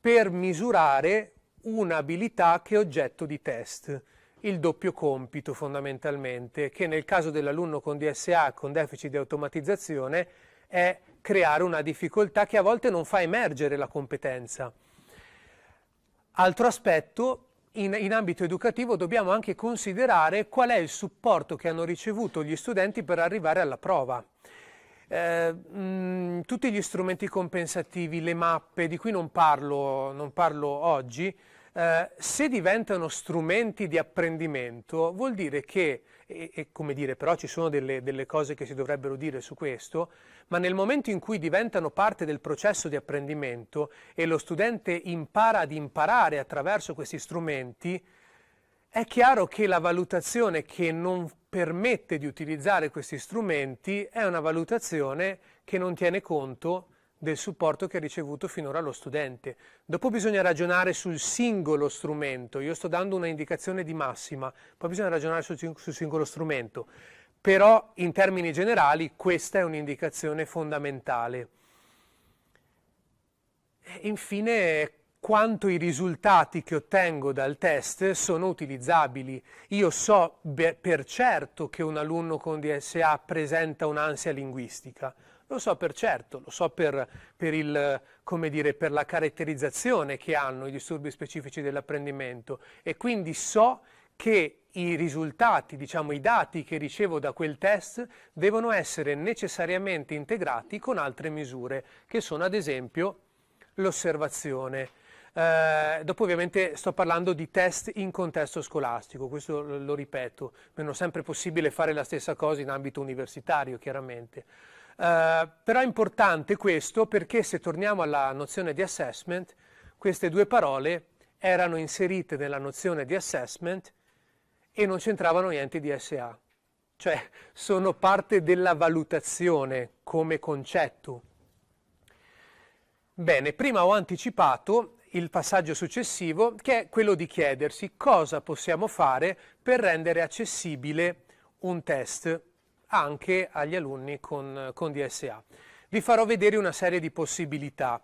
per misurare un'abilità che è oggetto di test il doppio compito fondamentalmente, che nel caso dell'alunno con DSA, con deficit di automatizzazione, è creare una difficoltà che a volte non fa emergere la competenza. Altro aspetto, in, in, ambito educativo dobbiamo anche considerare qual è il supporto che hanno ricevuto gli studenti per arrivare alla prova. Eh, mh, mm, tutti gli strumenti compensativi, le mappe, di cui non parlo, non parlo oggi, eh, se diventano strumenti di apprendimento vuol dire che, e, e come dire, però ci sono delle, delle cose che si dovrebbero dire su questo, ma nel momento in cui diventano parte del processo di apprendimento e lo studente impara ad imparare attraverso questi strumenti, è chiaro che la valutazione che non permette di utilizzare questi strumenti è una valutazione che non tiene conto del supporto che ha ricevuto finora lo studente. Dopo bisogna ragionare sul singolo strumento, io sto dando una indicazione di massima, poi bisogna ragionare sul, sul singolo strumento, però in termini generali questa è un'indicazione fondamentale. Infine, quanto i risultati che ottengo dal test sono utilizzabili. Io so per certo che un alunno con DSA presenta un'ansia linguistica lo so per certo, lo so per, per, il, dire, per la caratterizzazione che hanno i disturbi specifici dell'apprendimento e quindi so che i risultati, diciamo i dati che ricevo da quel test devono essere necessariamente integrati con altre misure che sono ad esempio l'osservazione. Eh, dopo ovviamente sto parlando di test in contesto scolastico, questo lo, lo ripeto, non è sempre possibile fare la stessa cosa in ambito universitario chiaramente. Uh, però è importante questo perché se torniamo alla nozione di assessment, queste due parole erano inserite nella nozione di assessment e non c'entravano niente di SA, cioè sono parte della valutazione come concetto. Bene, prima ho anticipato il passaggio successivo che è quello di chiedersi cosa possiamo fare per rendere accessibile un test anche agli alunni con, con DSA. Vi farò vedere una serie di possibilità.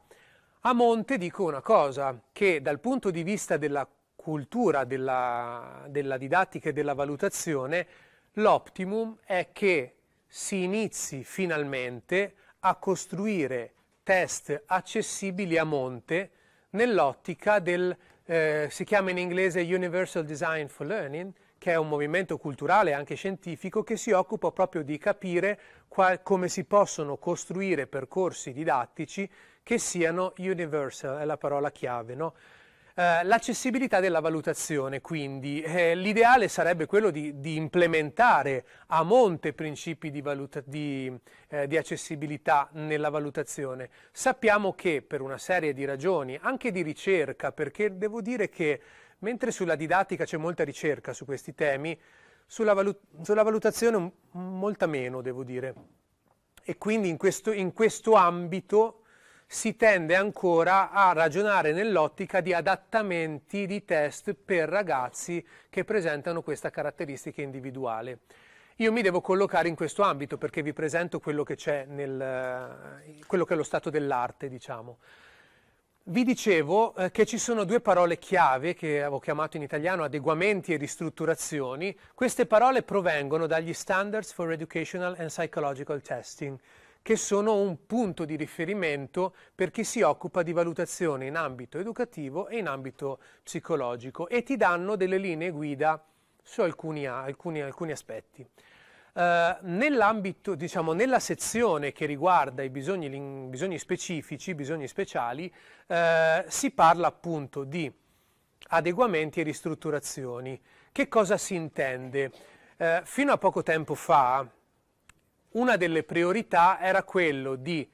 A monte dico una cosa, che dal punto di vista della cultura, della, della didattica e della valutazione, l'optimum è che si inizi finalmente a costruire test accessibili a monte nell'ottica del, eh, si chiama in inglese Universal Design for Learning, che è un movimento culturale e anche scientifico che si occupa proprio di capire qual, come si possono costruire percorsi didattici che siano universal, è la parola chiave, no? Uh, l'accessibilità della valutazione, quindi eh, l'ideale sarebbe quello di, di, implementare a monte principi di, valuta, di, eh, di, accessibilità nella valutazione. Sappiamo che per una serie di ragioni, anche di ricerca, perché devo dire che Mentre sulla didattica c'è molta ricerca su questi temi, sulla, valut- sulla valutazione molta meno, devo dire. E quindi in questo, in questo ambito si tende ancora a ragionare nell'ottica di adattamenti di test per ragazzi che presentano questa caratteristica individuale. Io mi devo collocare in questo ambito perché vi presento quello che c'è nel, quello che è lo stato dell'arte, diciamo. Vi dicevo eh, che ci sono due parole chiave che avevo chiamato in italiano adeguamenti e ristrutturazioni. Queste parole provengono dagli Standards for Educational and Psychological Testing, che sono un punto di riferimento per chi si occupa di valutazione in ambito educativo e in ambito psicologico e ti danno delle linee guida su alcuni, alcuni, alcuni aspetti. Eh, nell'ambito, diciamo, nella sezione che riguarda i bisogni, bisogni specifici, i bisogni speciali, eh, si parla appunto di adeguamenti e ristrutturazioni. Che cosa si intende? Eh, fino a poco tempo fa una delle priorità era quello di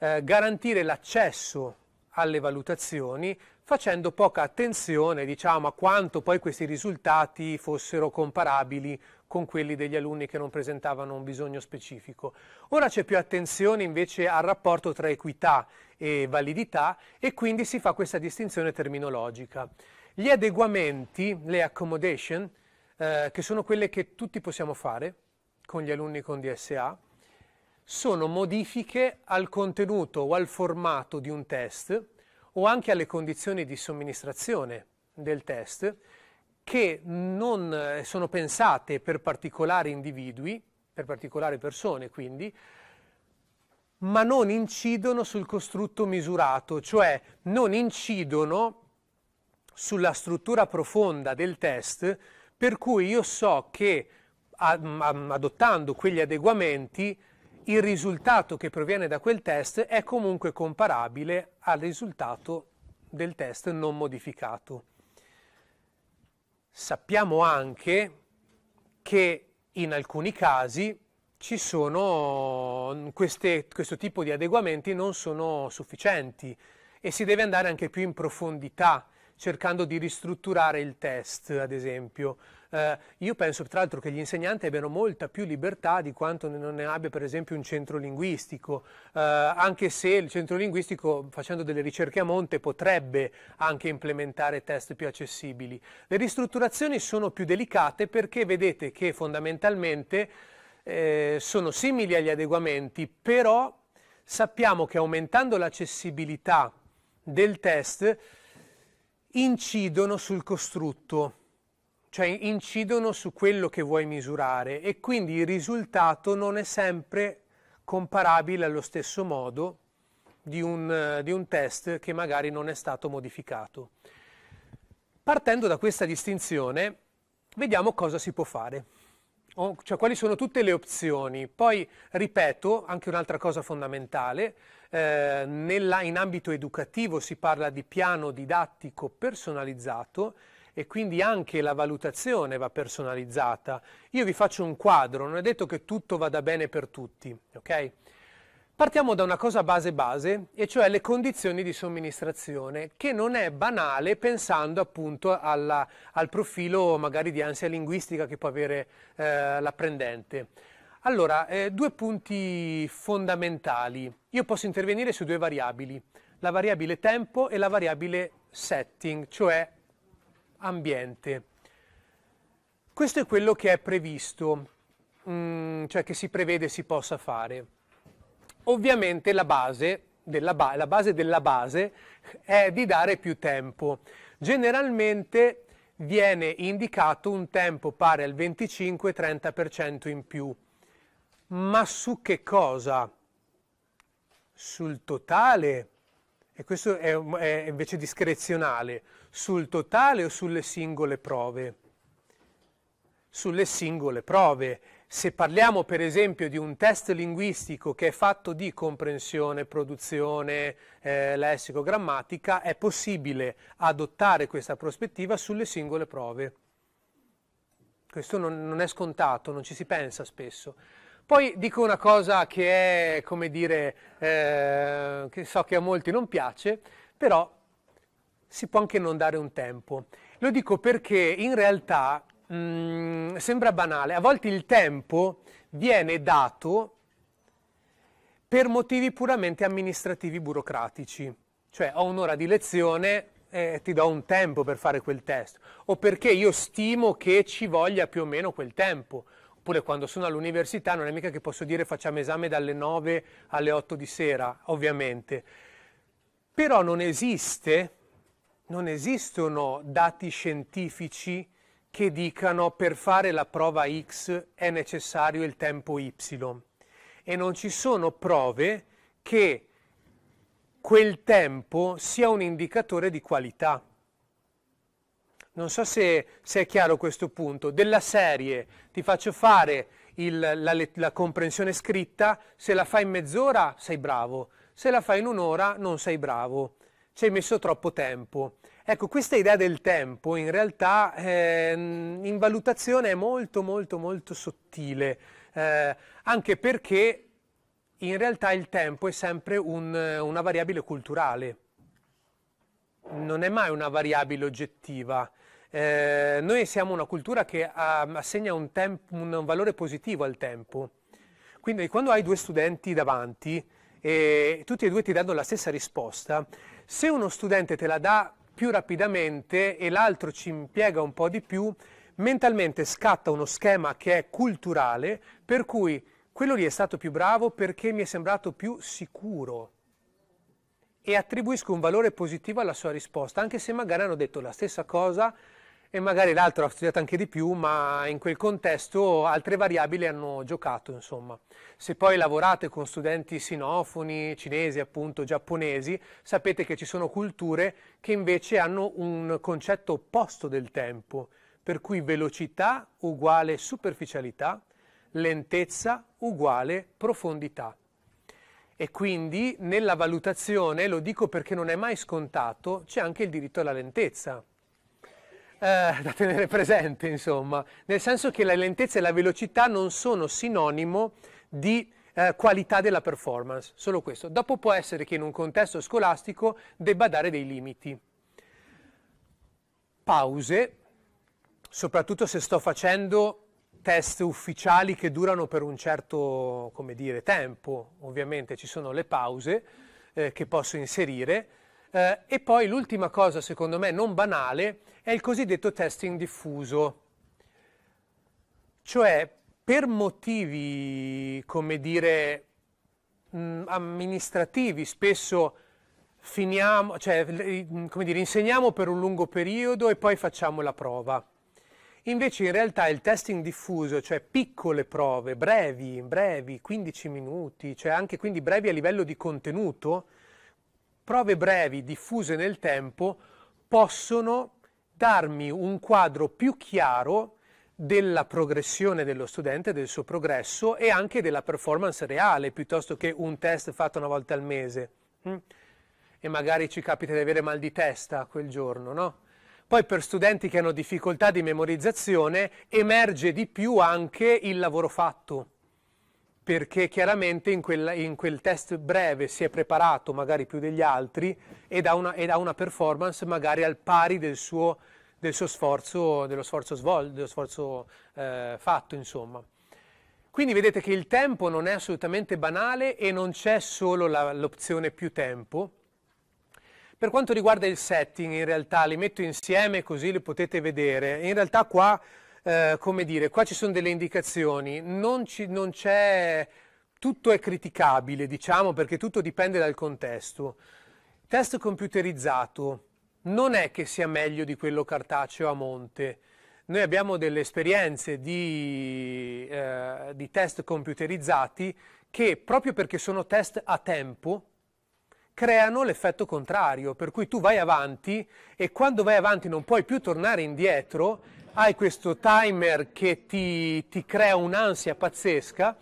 eh, garantire l'accesso alle valutazioni facendo poca attenzione diciamo, a quanto poi questi risultati fossero comparabili con quelli degli alunni che non presentavano un bisogno specifico. Ora c'è più attenzione invece al rapporto tra equità e validità e quindi si fa questa distinzione terminologica. Gli adeguamenti, le accommodation, eh, che sono quelle che tutti possiamo fare con gli alunni con DSA, sono modifiche al contenuto o al formato di un test o anche alle condizioni di somministrazione del test che non eh, sono pensate per particolari individui, per particolari persone quindi, ma non incidono sul costrutto misurato, cioè non incidono sulla struttura profonda del test, per cui io so che adottando quegli adeguamenti il risultato che proviene da quel test è comunque comparabile al risultato del test non modificato. Sappiamo anche che in alcuni casi ci sono mm, queste, questo tipo di adeguamenti non sono sufficienti e si deve andare anche più in profondità cercando di ristrutturare il test, ad esempio. Eh, io penso tra l'altro che gli insegnanti abbiano molta più libertà di quanto non ne abbia per esempio un centro linguistico, eh, anche se il centro linguistico facendo delle ricerche a monte potrebbe anche implementare test più accessibili. Le ristrutturazioni sono più delicate perché vedete che fondamentalmente eh, sono simili agli adeguamenti, però sappiamo che aumentando l'accessibilità del test incidono sul costrutto cioè incidono su quello che vuoi misurare e quindi il risultato non è sempre comparabile allo stesso modo di un, eh, di un test che magari non è stato modificato. Partendo da questa distinzione, vediamo cosa si può fare, o, cioè quali sono tutte le opzioni. Poi ripeto anche un'altra cosa fondamentale, eh, nella, in ambito educativo si parla di piano didattico personalizzato, e quindi anche la valutazione va personalizzata. Io vi faccio un quadro, non è detto che tutto vada bene per tutti, ok? Partiamo da una cosa base base, e cioè le condizioni di somministrazione, che non è banale pensando appunto alla, al profilo magari di ansia linguistica che può avere eh, l'apprendente. Allora, eh, due punti fondamentali. Io posso intervenire su due variabili, la variabile tempo e la variabile setting, cioè ambiente. Questo è quello che è previsto, mm, cioè che si prevede si possa fare. Ovviamente la base della, ba- la base della base è di dare più tempo. Generalmente viene indicato un tempo pari al 25-30% in più. Ma su che cosa? Sul totale? E questo è, è invece discrezionale sul totale o sulle singole prove? Sulle singole prove. Se parliamo per esempio di un test linguistico che è fatto di comprensione, produzione, eh, lessico, grammatica, è possibile adottare questa prospettiva sulle singole prove. Questo non, non è scontato, non ci si pensa spesso. Poi dico una cosa che è, come dire, eh, che so che a molti non piace, però si può anche non dare un tempo. Lo dico perché in realtà mh, mm, sembra banale, a volte il tempo viene dato per motivi puramente amministrativi burocratici, cioè ho un'ora di lezione e eh, ti do un tempo per fare quel test, o perché io stimo che ci voglia più o meno quel tempo, oppure quando sono all'università non è mica che posso dire facciamo esame dalle 9 alle 8 di sera, ovviamente, però non esiste non esistono dati scientifici che dicano per fare la prova X è necessario il tempo Y e non ci sono prove che quel tempo sia un indicatore di qualità. Non so se, se è chiaro questo punto. Della serie ti faccio fare il, la, la comprensione scritta, se la fai in mezz'ora sei bravo, se la fai in un'ora non sei bravo ci hai messo troppo tempo. Ecco, questa idea del tempo in realtà eh, in valutazione è molto molto molto sottile, eh, anche perché in realtà il tempo è sempre un, una variabile culturale, non è mai una variabile oggettiva. Eh, noi siamo una cultura che ha, ehm, assegna un, temp- un valore positivo al tempo. Quindi quando hai due studenti davanti e tutti e due ti danno la stessa risposta, se uno studente te la dà più rapidamente e l'altro ci impiega un po' di più, mentalmente scatta uno schema che è culturale, per cui quello lì è stato più bravo perché mi è sembrato più sicuro e attribuisco un valore positivo alla sua risposta, anche se magari hanno detto la stessa cosa e magari l'altro ha studiato anche di più, ma in quel contesto altre variabili hanno giocato, insomma. Se poi lavorate con studenti sinofoni, cinesi, appunto, giapponesi, sapete che ci sono culture che invece hanno un concetto opposto del tempo, per cui velocità uguale superficialità, lentezza uguale profondità. E quindi nella valutazione, lo dico perché non è mai scontato, c'è anche il diritto alla lentezza eh, da tenere presente, insomma, nel senso che la lentezza e la velocità non sono sinonimo di eh, qualità della performance, solo questo. Dopo può essere che in un contesto scolastico debba dare dei limiti. Pause, soprattutto se sto facendo test ufficiali che durano per un certo, come dire, tempo, ovviamente ci sono le pause eh, che posso inserire, eh, e poi l'ultima cosa, secondo me, non banale, è il cosiddetto testing diffuso. Cioè, per motivi, come dire, mh, mm, amministrativi, spesso finiamo, cioè, mm, come dire, insegniamo per un lungo periodo e poi facciamo la prova. Invece in realtà il testing diffuso, cioè piccole prove, brevi, brevi, 15 minuti, cioè anche quindi brevi a livello di contenuto, prove brevi diffuse nel tempo possono darmi un quadro più chiaro della progressione dello studente, del suo progresso e anche della performance reale, piuttosto che un test fatto una volta al mese. Hm? E magari ci capita di avere mal di testa quel giorno, no? Poi per studenti che hanno difficoltà di memorizzazione emerge di più anche il lavoro fatto perché chiaramente in quel, in quel, test breve si è preparato magari più degli altri ed ha una, ed ha una performance magari al pari del suo, del suo sforzo, dello sforzo, svol, dello sforzo eh, fatto, insomma. Quindi vedete che il tempo non è assolutamente banale e non c'è solo l'opzione più tempo. Per quanto riguarda il setting, in realtà li metto insieme così li potete vedere. In realtà qua eh, come dire, qua ci sono delle indicazioni, non, ci, non c'è, tutto è criticabile, diciamo, perché tutto dipende dal contesto. Test computerizzato non è che sia meglio di quello cartaceo a monte. Noi abbiamo delle esperienze di, eh, di test computerizzati che, proprio perché sono test a tempo, creano l'effetto contrario, per cui tu vai avanti e quando vai avanti non puoi più tornare indietro hai questo timer che ti, ti crea un'ansia pazzesca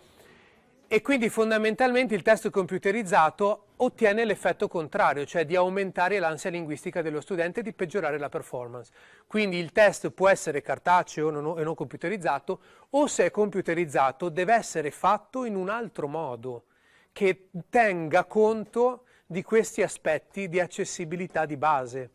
e quindi fondamentalmente il test computerizzato ottiene l'effetto contrario, cioè di aumentare l'ansia linguistica dello studente e di peggiorare la performance. Quindi il test può essere cartaceo e non computerizzato o se è computerizzato deve essere fatto in un altro modo che tenga conto di questi aspetti di accessibilità di base.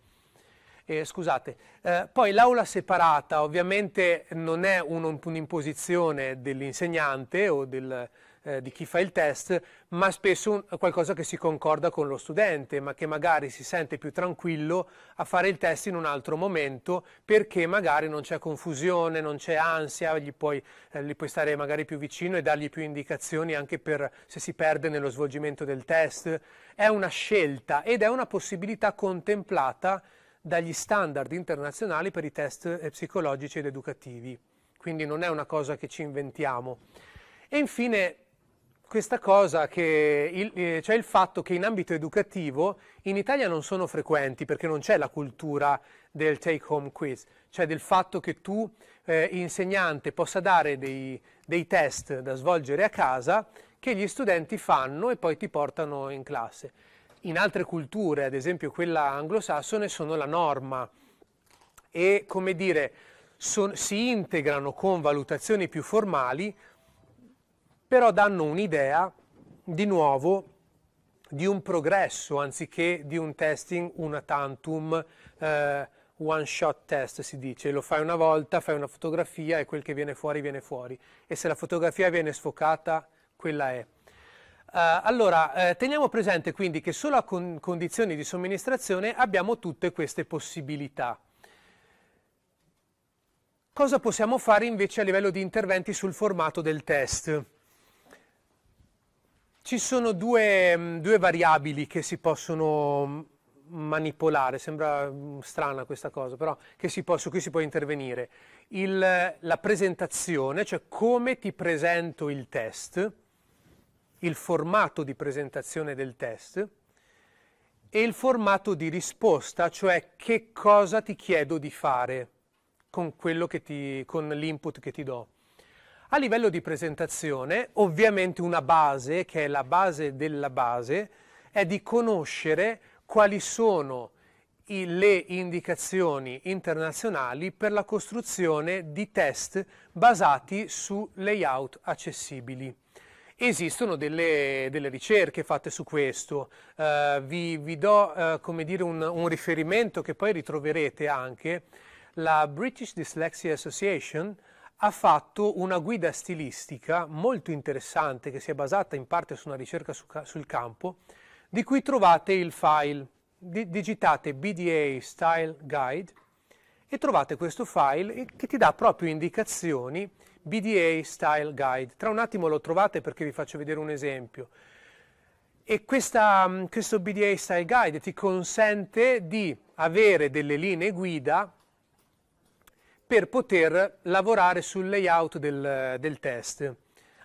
Eh, scusate, eh, poi l'aula separata ovviamente non è un'imposizione dell'insegnante o del, eh, di chi fa il test, ma spesso un, qualcosa che si concorda con lo studente, ma che magari si sente più tranquillo a fare il test in un altro momento perché magari non c'è confusione, non c'è ansia, gli puoi, eh, gli puoi stare magari più vicino e dargli più indicazioni anche per se si perde nello svolgimento del test. È una scelta ed è una possibilità contemplata dagli standard internazionali per i test eh, psicologici ed educativi. Quindi non è una cosa che ci inventiamo. E infine questa cosa che il, eh, cioè il fatto che in ambito educativo in Italia non sono frequenti perché non c'è la cultura del take home quiz, cioè del fatto che tu eh, insegnante possa dare dei, dei test da svolgere a casa che gli studenti fanno e poi ti portano in classe in altre culture, ad esempio quella anglosassone, sono la norma e, come dire, son, si integrano con valutazioni più formali, però danno un'idea, di nuovo, di un progresso anziché di un testing una tantum, eh, one shot test si dice, lo fai una volta, fai una fotografia e quel che viene fuori viene fuori e se la fotografia viene sfocata, quella è. Uh, allora, eh, teniamo presente quindi che solo a con condizioni di somministrazione abbiamo tutte queste possibilità. Cosa possiamo fare invece a livello di interventi sul formato del test? Ci sono due, mm, due variabili che si possono mm, manipolare, sembra mm, strana questa cosa, però si può, su cui si può intervenire. Il, la presentazione, cioè come ti presento il test, il formato di presentazione del test e il formato di risposta, cioè che cosa ti chiedo di fare con, ti, con l'input che ti do. A livello di presentazione, ovviamente una base, che è la base della base, è di conoscere quali sono le indicazioni internazionali per la costruzione di test basati su layout accessibili. Esistono delle, delle, ricerche fatte su questo, uh, vi, vi, do uh, dire, un, un, riferimento che poi ritroverete anche. La British Dyslexia Association ha fatto una guida stilistica molto interessante che si è basata in parte su una ricerca su, sul campo, di cui trovate il file. Di, digitate BDA Style Guide e trovate questo file che ti dà proprio indicazioni BDA Style Guide. Tra un attimo lo trovate perché vi faccio vedere un esempio. E questa, mm, questo BDA Style Guide ti consente di avere delle linee guida per poter lavorare sul layout del, del test.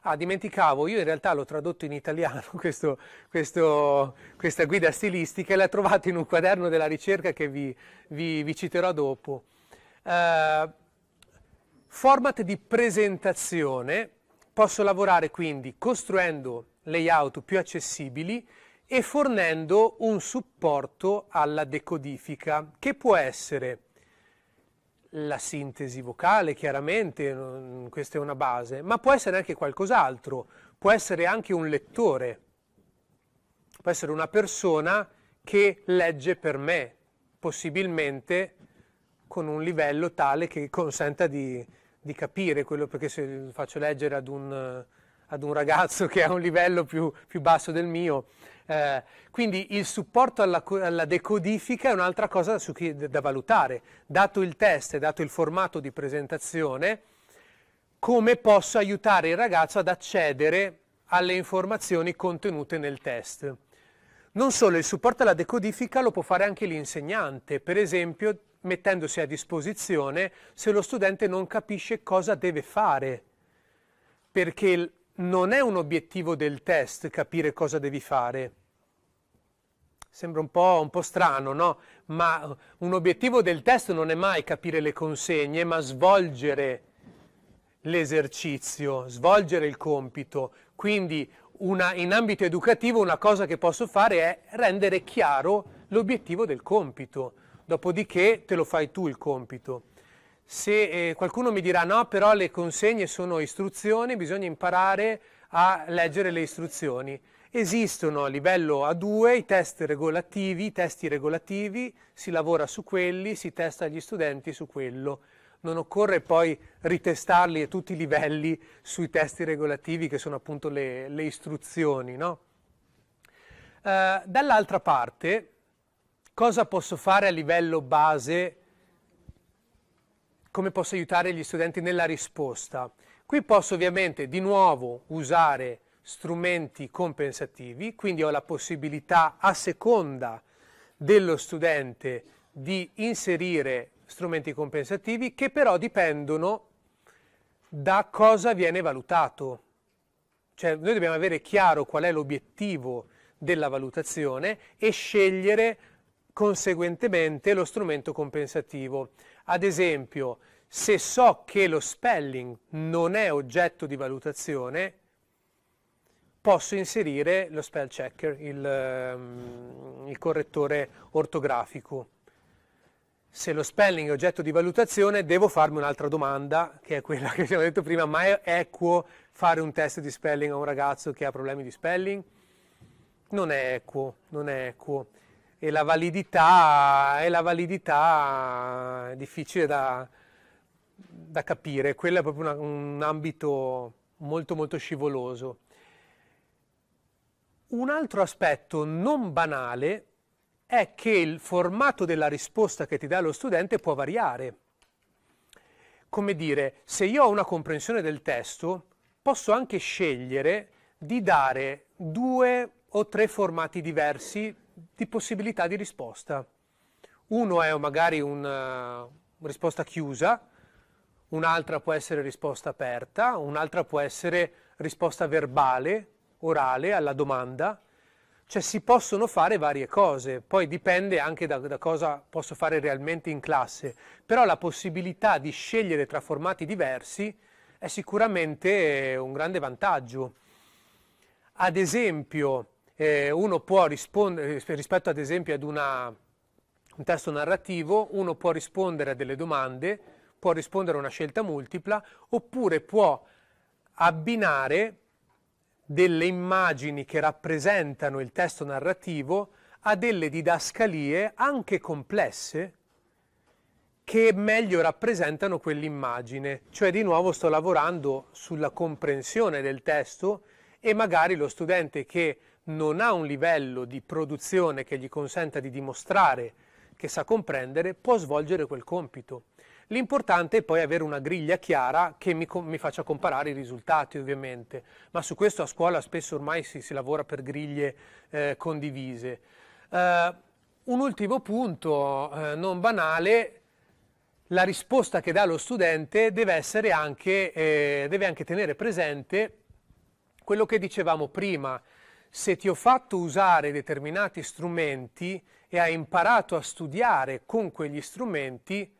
Ah, dimenticavo, io in realtà l'ho tradotto in italiano (laughs) questo, questo, questa guida stilistica e la trovate in un quaderno della ricerca che vi, vi, vi citerò dopo. Uh, Format di presentazione, posso lavorare quindi costruendo layout più accessibili e fornendo un supporto alla decodifica che può essere la sintesi vocale, chiaramente, questa è una base, ma può essere anche qualcos'altro, può essere anche un lettore, può essere una persona che legge per me, possibilmente con un livello tale che consenta di, di capire quello, perché se faccio leggere ad un, ad un ragazzo che ha un livello più, più basso del mio. Eh, quindi il supporto alla, alla, decodifica è un'altra cosa chi, da valutare. Dato il test e dato il formato di presentazione, come posso aiutare il ragazzo ad accedere alle informazioni contenute nel test? Non solo, il supporto alla decodifica lo può fare anche l'insegnante. Per esempio, mettendosi a disposizione se lo studente non capisce cosa deve fare, perché non è un obiettivo del test capire cosa devi fare. Sembra un po', un po', strano, no? Ma un obiettivo del test non è mai capire le consegne, ma svolgere l'esercizio, svolgere il compito. Quindi una, in ambito educativo una cosa che posso fare è rendere chiaro l'obiettivo del compito dopodiché te lo fai tu il compito. Se eh, qualcuno mi dirà no, però le consegne sono istruzioni, bisogna imparare a leggere le istruzioni. Esistono a livello A2 i test regolativi, i testi regolativi, si lavora su quelli, si testa gli studenti su quello. Non occorre poi ritestarli a tutti i livelli sui testi regolativi che sono appunto le, le istruzioni. No? Eh, dall'altra parte, cosa posso fare a livello base, come posso aiutare gli studenti nella risposta. Qui posso ovviamente di nuovo usare strumenti compensativi, quindi ho la possibilità a seconda dello studente di inserire strumenti compensativi che però dipendono da cosa viene valutato. Cioè noi dobbiamo avere chiaro qual è l'obiettivo della valutazione e scegliere conseguentemente lo strumento compensativo. Ad esempio, se so che lo spelling non è oggetto di valutazione, posso inserire lo spell checker, il, ehm, il correttore ortografico. Se lo spelling è oggetto di valutazione, devo farmi un'altra domanda, che è quella (laughs) che abbiamo detto prima, ma è equo fare un test di spelling a un ragazzo che ha problemi di spelling? Non è equo, non è equo e la validità, e la validità è difficile da, da capire, quello è proprio una, un ambito molto molto scivoloso. Un altro aspetto non banale è che il formato della risposta che ti dà lo studente può variare. Come dire, se io ho una comprensione del testo, posso anche scegliere di dare due o tre formati diversi di possibilità di risposta. Uno è magari una eh, risposta chiusa, un'altra può essere risposta aperta, un'altra può essere risposta verbale, orale alla domanda. Cioè si possono fare varie cose, poi dipende anche da, da cosa posso fare realmente in classe, però la possibilità di scegliere tra formati diversi è sicuramente un grande vantaggio. Ad esempio, eh, uno può rispondere, eh, rispetto ad esempio ad una, un testo narrativo, uno può rispondere a delle domande, può rispondere a una scelta multipla, oppure può abbinare delle immagini che rappresentano il testo narrativo a delle didascalie anche complesse che meglio rappresentano quell'immagine. Cioè di nuovo sto lavorando sulla comprensione del testo e magari lo studente che non ha un livello di produzione che gli consenta di dimostrare che sa comprendere, può svolgere quel compito. L'importante è poi avere una griglia chiara che mi, mi, faccia comparare i risultati ovviamente, ma su questo a scuola spesso ormai si, si lavora per griglie eh, condivise. Eh, un ultimo punto eh, non banale, la risposta che dà lo studente deve, anche, eh, deve anche tenere presente quello che dicevamo prima, se ti ho fatto usare determinati strumenti e hai imparato a studiare con quegli strumenti,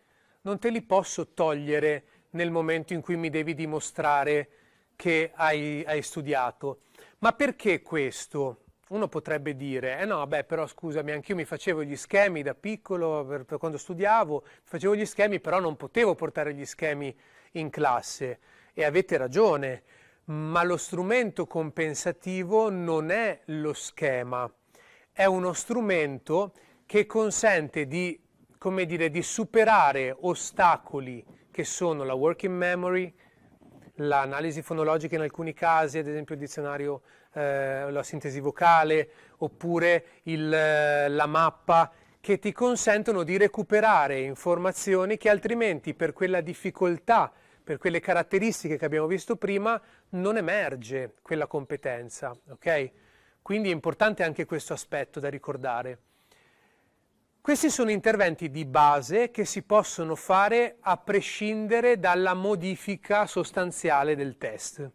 non te li posso togliere nel momento in cui mi devi dimostrare che hai, hai studiato. Ma perché questo? Uno potrebbe dire, eh no, beh, però scusami, anch'io mi facevo gli schemi da piccolo, per, per quando studiavo, facevo gli schemi, però non potevo portare gli schemi in classe. E avete ragione, ma lo strumento compensativo non è lo schema, è uno strumento che consente di, dire, di superare ostacoli che sono la working memory, l'analisi fonologica in alcuni casi, ad esempio il dizionario, eh, la sintesi vocale, oppure il, eh, la mappa, che ti consentono di recuperare informazioni che altrimenti per quella difficoltà per quelle caratteristiche che abbiamo visto prima, non emerge quella competenza, ok? Quindi è importante anche questo aspetto da ricordare. Questi sono interventi di base che si possono fare a prescindere dalla modifica sostanziale del test.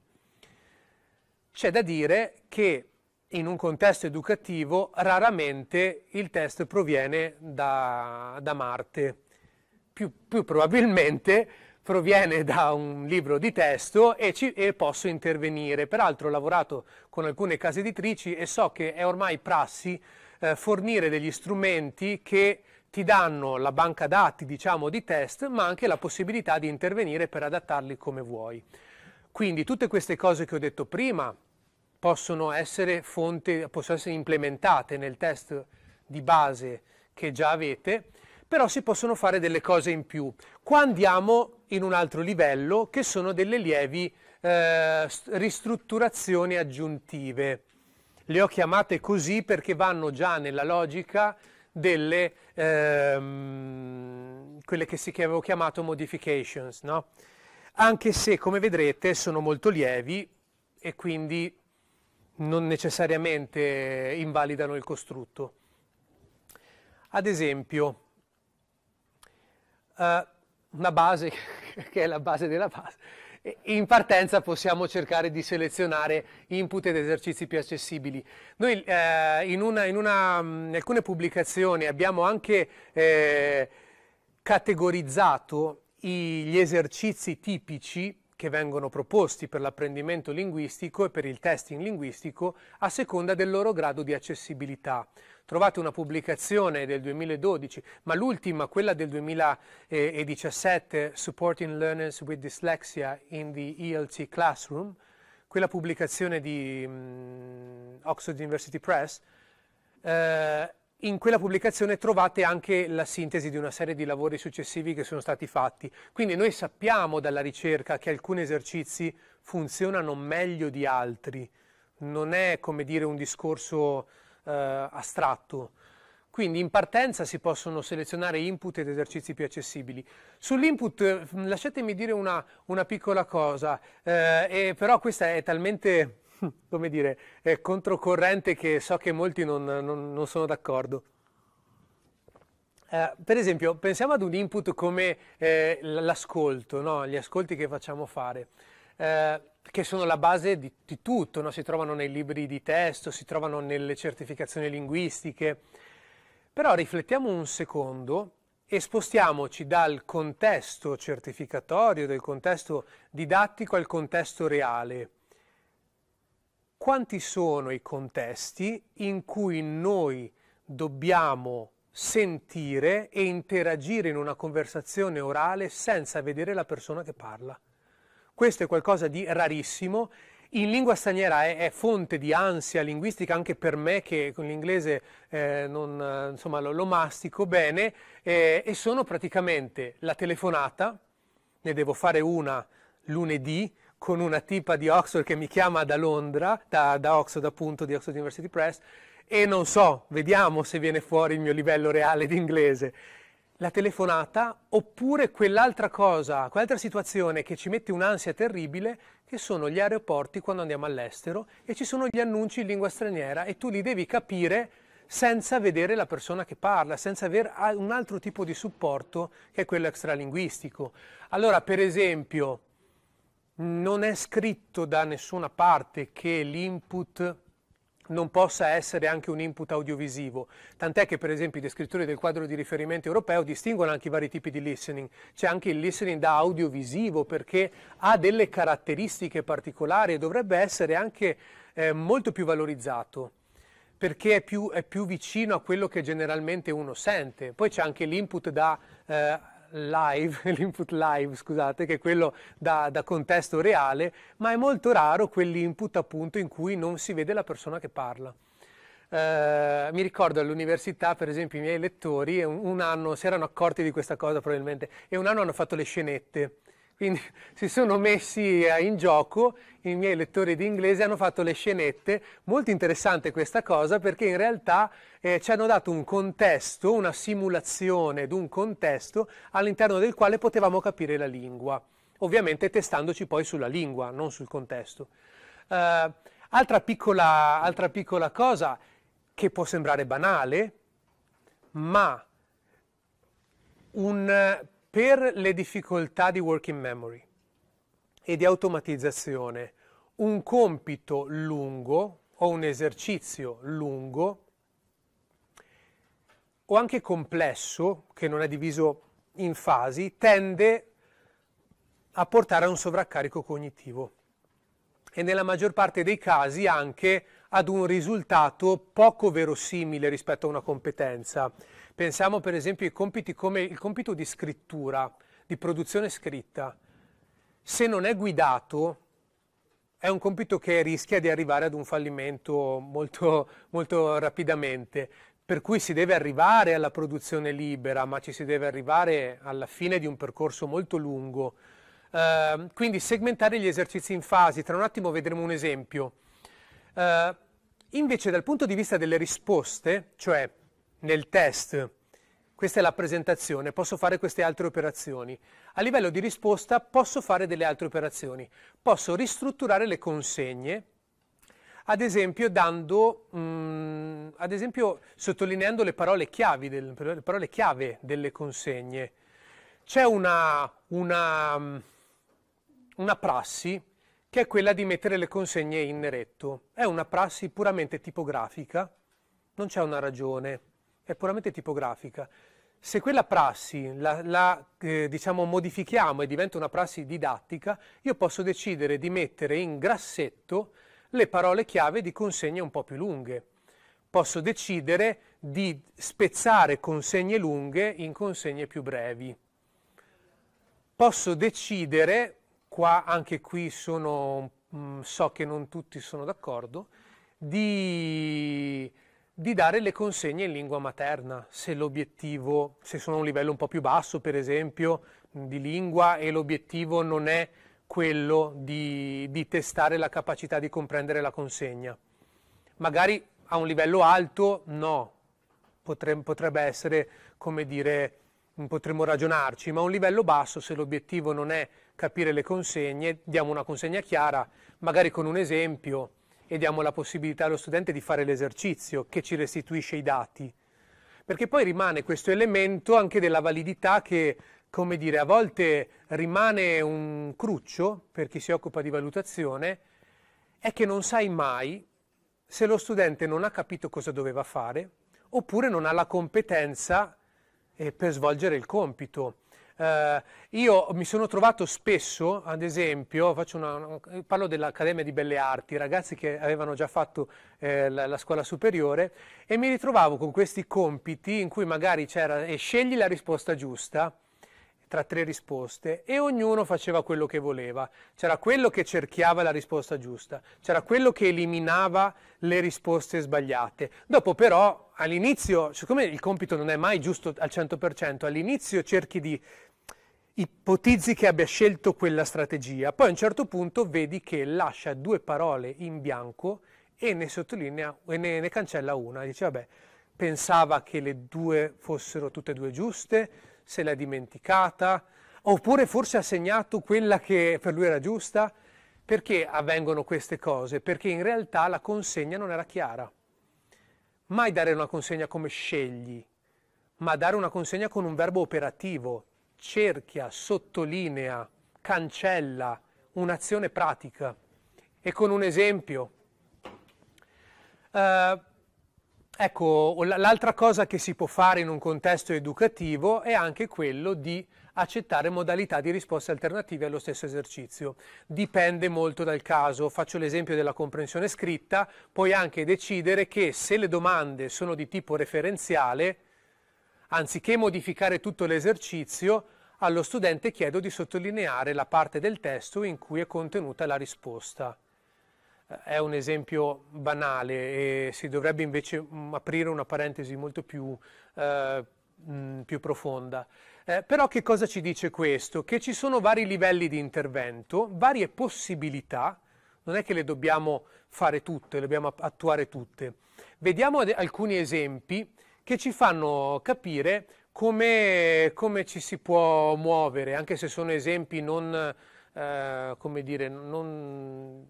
C'è da dire che in un contesto educativo raramente il test proviene da, da Marte. Più, più probabilmente proviene da un libro di testo e, ci, e, posso intervenire. Peraltro ho lavorato con alcune case editrici e so che è ormai prassi eh, fornire degli strumenti che ti danno la banca dati, diciamo, di test, ma anche la possibilità di intervenire per adattarli come vuoi. Quindi tutte queste cose che ho detto prima possono essere, fonte, possono essere implementate nel test di base che già avete però si possono fare delle cose in più. Qua andiamo in un altro livello che sono delle lievi eh, ristrutturazioni aggiuntive. Le ho chiamate così perché vanno già nella logica delle ehm, quelle che, si, avevo chiamato modifications, no? anche se come vedrete sono molto lievi e quindi non necessariamente invalidano il costrutto. Ad esempio, eh, una base (laughs) che è la base della base. In partenza possiamo cercare di selezionare input ed esercizi più accessibili. Noi eh, in, una, in, una, in, alcune pubblicazioni abbiamo anche eh, categorizzato gli esercizi tipici che vengono proposti per l'apprendimento linguistico e per il testing linguistico a seconda del loro grado di accessibilità. Trovate una pubblicazione del 2012, ma l'ultima, quella del 2017, Supporting Learners with Dyslexia in the ELT Classroom, quella pubblicazione di um, Oxford University Press, eh, in quella pubblicazione trovate anche la sintesi di una serie di lavori successivi che sono stati fatti. Quindi noi sappiamo dalla ricerca che alcuni esercizi funzionano meglio di altri, non è come dire un discorso eh, astratto. Quindi in partenza si possono selezionare input ed esercizi più accessibili. Sull'input eh, lasciatemi dire una, una piccola cosa, eh, però questa è talmente (laughs) come dire, è controcorrente che so che molti non, non, non sono d'accordo. Eh, per esempio, pensiamo ad un input come eh, l'ascolto, no? gli ascolti che facciamo fare, eh, che sono la base di, di tutto, no? si trovano nei libri di testo, si trovano nelle certificazioni linguistiche. Però riflettiamo un secondo e spostiamoci dal contesto certificatorio, dal contesto didattico al contesto reale quanti sono i contesti in cui noi dobbiamo sentire e interagire in una conversazione orale senza vedere la persona che parla. Questo è qualcosa di rarissimo. In lingua straniera è, è fonte di ansia linguistica anche per me che con l'inglese eh, non, insomma, lo, lo, mastico bene eh, e sono praticamente la telefonata, ne devo fare una lunedì, con una tipa di Oxford che mi chiama da Londra, da, da Oxford appunto, di Oxford University Press, e non so, vediamo se viene fuori il mio livello reale di inglese. La telefonata oppure quell'altra cosa, quell'altra situazione che ci mette un'ansia terribile, che sono gli aeroporti quando andiamo all'estero e ci sono gli annunci in lingua straniera e tu li devi capire senza vedere la persona che parla, senza avere un altro tipo di supporto che è quello extralinguistico. Allora, per esempio, non è scritto da nessuna parte che l'input non possa essere anche un input audiovisivo, tant'è che per esempio i descrittori del quadro di riferimento europeo distinguono anche i vari tipi di listening, c'è anche il listening da audiovisivo perché ha delle caratteristiche particolari e dovrebbe essere anche eh, molto più valorizzato perché è più, è più, vicino a quello che generalmente uno sente. Poi c'è anche l'input da eh, live, (laughs) l'input live, scusate, che è quello da, da, contesto reale, ma è molto raro quell'input appunto in cui non si vede la persona che parla. Eh, mi ricordo all'università, per esempio, i miei lettori un, un anno si erano accorti di questa cosa probabilmente e un anno hanno fatto le scenette quindi (laughs) si sono messi eh, in gioco i miei lettori di inglese, hanno fatto le scenette. Molto interessante questa cosa perché in realtà eh, ci hanno dato un contesto, una simulazione di un contesto all'interno del quale potevamo capire la lingua. Ovviamente testandoci poi sulla lingua, non sul contesto. Uh, altra, piccola, altra piccola cosa che può sembrare banale, ma un per le difficoltà di working memory e di automatizzazione, un compito lungo o un esercizio lungo o anche complesso, che non è diviso in fasi, tende a portare a un sovraccarico cognitivo e nella maggior parte dei casi anche ad un risultato poco verosimile rispetto a una competenza Pensiamo per esempio ai compiti come il compito di scrittura, di produzione scritta. Se non è guidato, è un compito che rischia di arrivare ad un fallimento molto, molto rapidamente per cui si deve arrivare alla produzione libera, ma ci si deve arrivare alla fine di un percorso molto lungo. Eh, quindi segmentare gli esercizi in fasi, tra un attimo vedremo un esempio. Eh, invece dal punto di vista delle risposte, cioè nel test, questa è la presentazione, posso fare queste altre operazioni. A livello di risposta posso fare delle altre operazioni. Posso ristrutturare le consegne, ad esempio, dando, mh, mm, ad esempio sottolineando le parole, del, le parole, chiave delle consegne. C'è una, una, mm, una prassi che è quella di mettere le consegne in neretto. È una prassi puramente tipografica, non c'è una ragione è puramente tipografica. Se quella prassi la, la eh, diciamo, modifichiamo e diventa una prassi didattica, io posso decidere di mettere in grassetto le parole chiave di consegne un po' più lunghe. Posso decidere di spezzare consegne lunghe in consegne più brevi. Posso decidere, qua anche qui sono, mh, mm, so che non tutti sono d'accordo, di di dare le consegne in lingua materna, se l'obiettivo, se sono a un livello un po' più basso per esempio di lingua e l'obiettivo non è quello di, di testare la capacità di comprendere la consegna. Magari a un livello alto no, potrebbe essere come dire potremmo ragionarci, ma a un livello basso, se l'obiettivo non è capire le consegne, diamo una consegna chiara, magari con un esempio, e diamo la possibilità allo studente di fare l'esercizio che ci restituisce i dati. Perché poi rimane questo elemento anche della validità che, come dire, a volte rimane un cruccio per chi si occupa di valutazione, è che non sai mai se lo studente non ha capito cosa doveva fare oppure non ha la competenza eh, per svolgere il compito. Eh, io mi sono trovato spesso, ad esempio, una, parlo dell'Accademia di Belle Arti, ragazzi che avevano già fatto eh, la, la, scuola superiore, e mi ritrovavo con questi compiti in cui magari c'era e scegli la risposta giusta tra tre risposte e ognuno faceva quello che voleva. C'era quello che cerchiava la risposta giusta, c'era quello che eliminava le risposte sbagliate. Dopo però all'inizio, siccome il compito non è mai giusto al 100%, all'inizio cerchi di ipotizzi che abbia scelto quella strategia, poi a un certo punto vedi che lascia due parole in bianco e ne sottolinea e ne, ne cancella una, dice vabbè, pensava che le due fossero tutte e due giuste, se l'ha dimenticata, oppure forse ha segnato quella che per lui era giusta. Perché avvengono queste cose? Perché in realtà la consegna non era chiara. Mai dare una consegna come scegli, ma dare una consegna con un verbo operativo, cerchia, sottolinea, cancella un'azione pratica. E con un esempio. Eh, ecco, l'altra cosa che si può fare in un contesto educativo è anche quello di accettare modalità di risposte alternative allo stesso esercizio. Dipende molto dal caso. Faccio l'esempio della comprensione scritta, puoi anche decidere che se le domande sono di tipo referenziale, Anziché modificare tutto l'esercizio, allo studente chiedo di sottolineare la parte del testo in cui è contenuta la risposta. Eh, è un esempio banale e si dovrebbe invece mm, aprire una parentesi molto più, eh, mm, più profonda. Eh, però che cosa ci dice questo? Che ci sono vari livelli di intervento, varie possibilità, non è che le dobbiamo fare tutte, le dobbiamo attuare tutte. Vediamo alcuni esempi che ci fanno capire come, come ci si può muovere, anche se sono esempi non, eh, come dire, non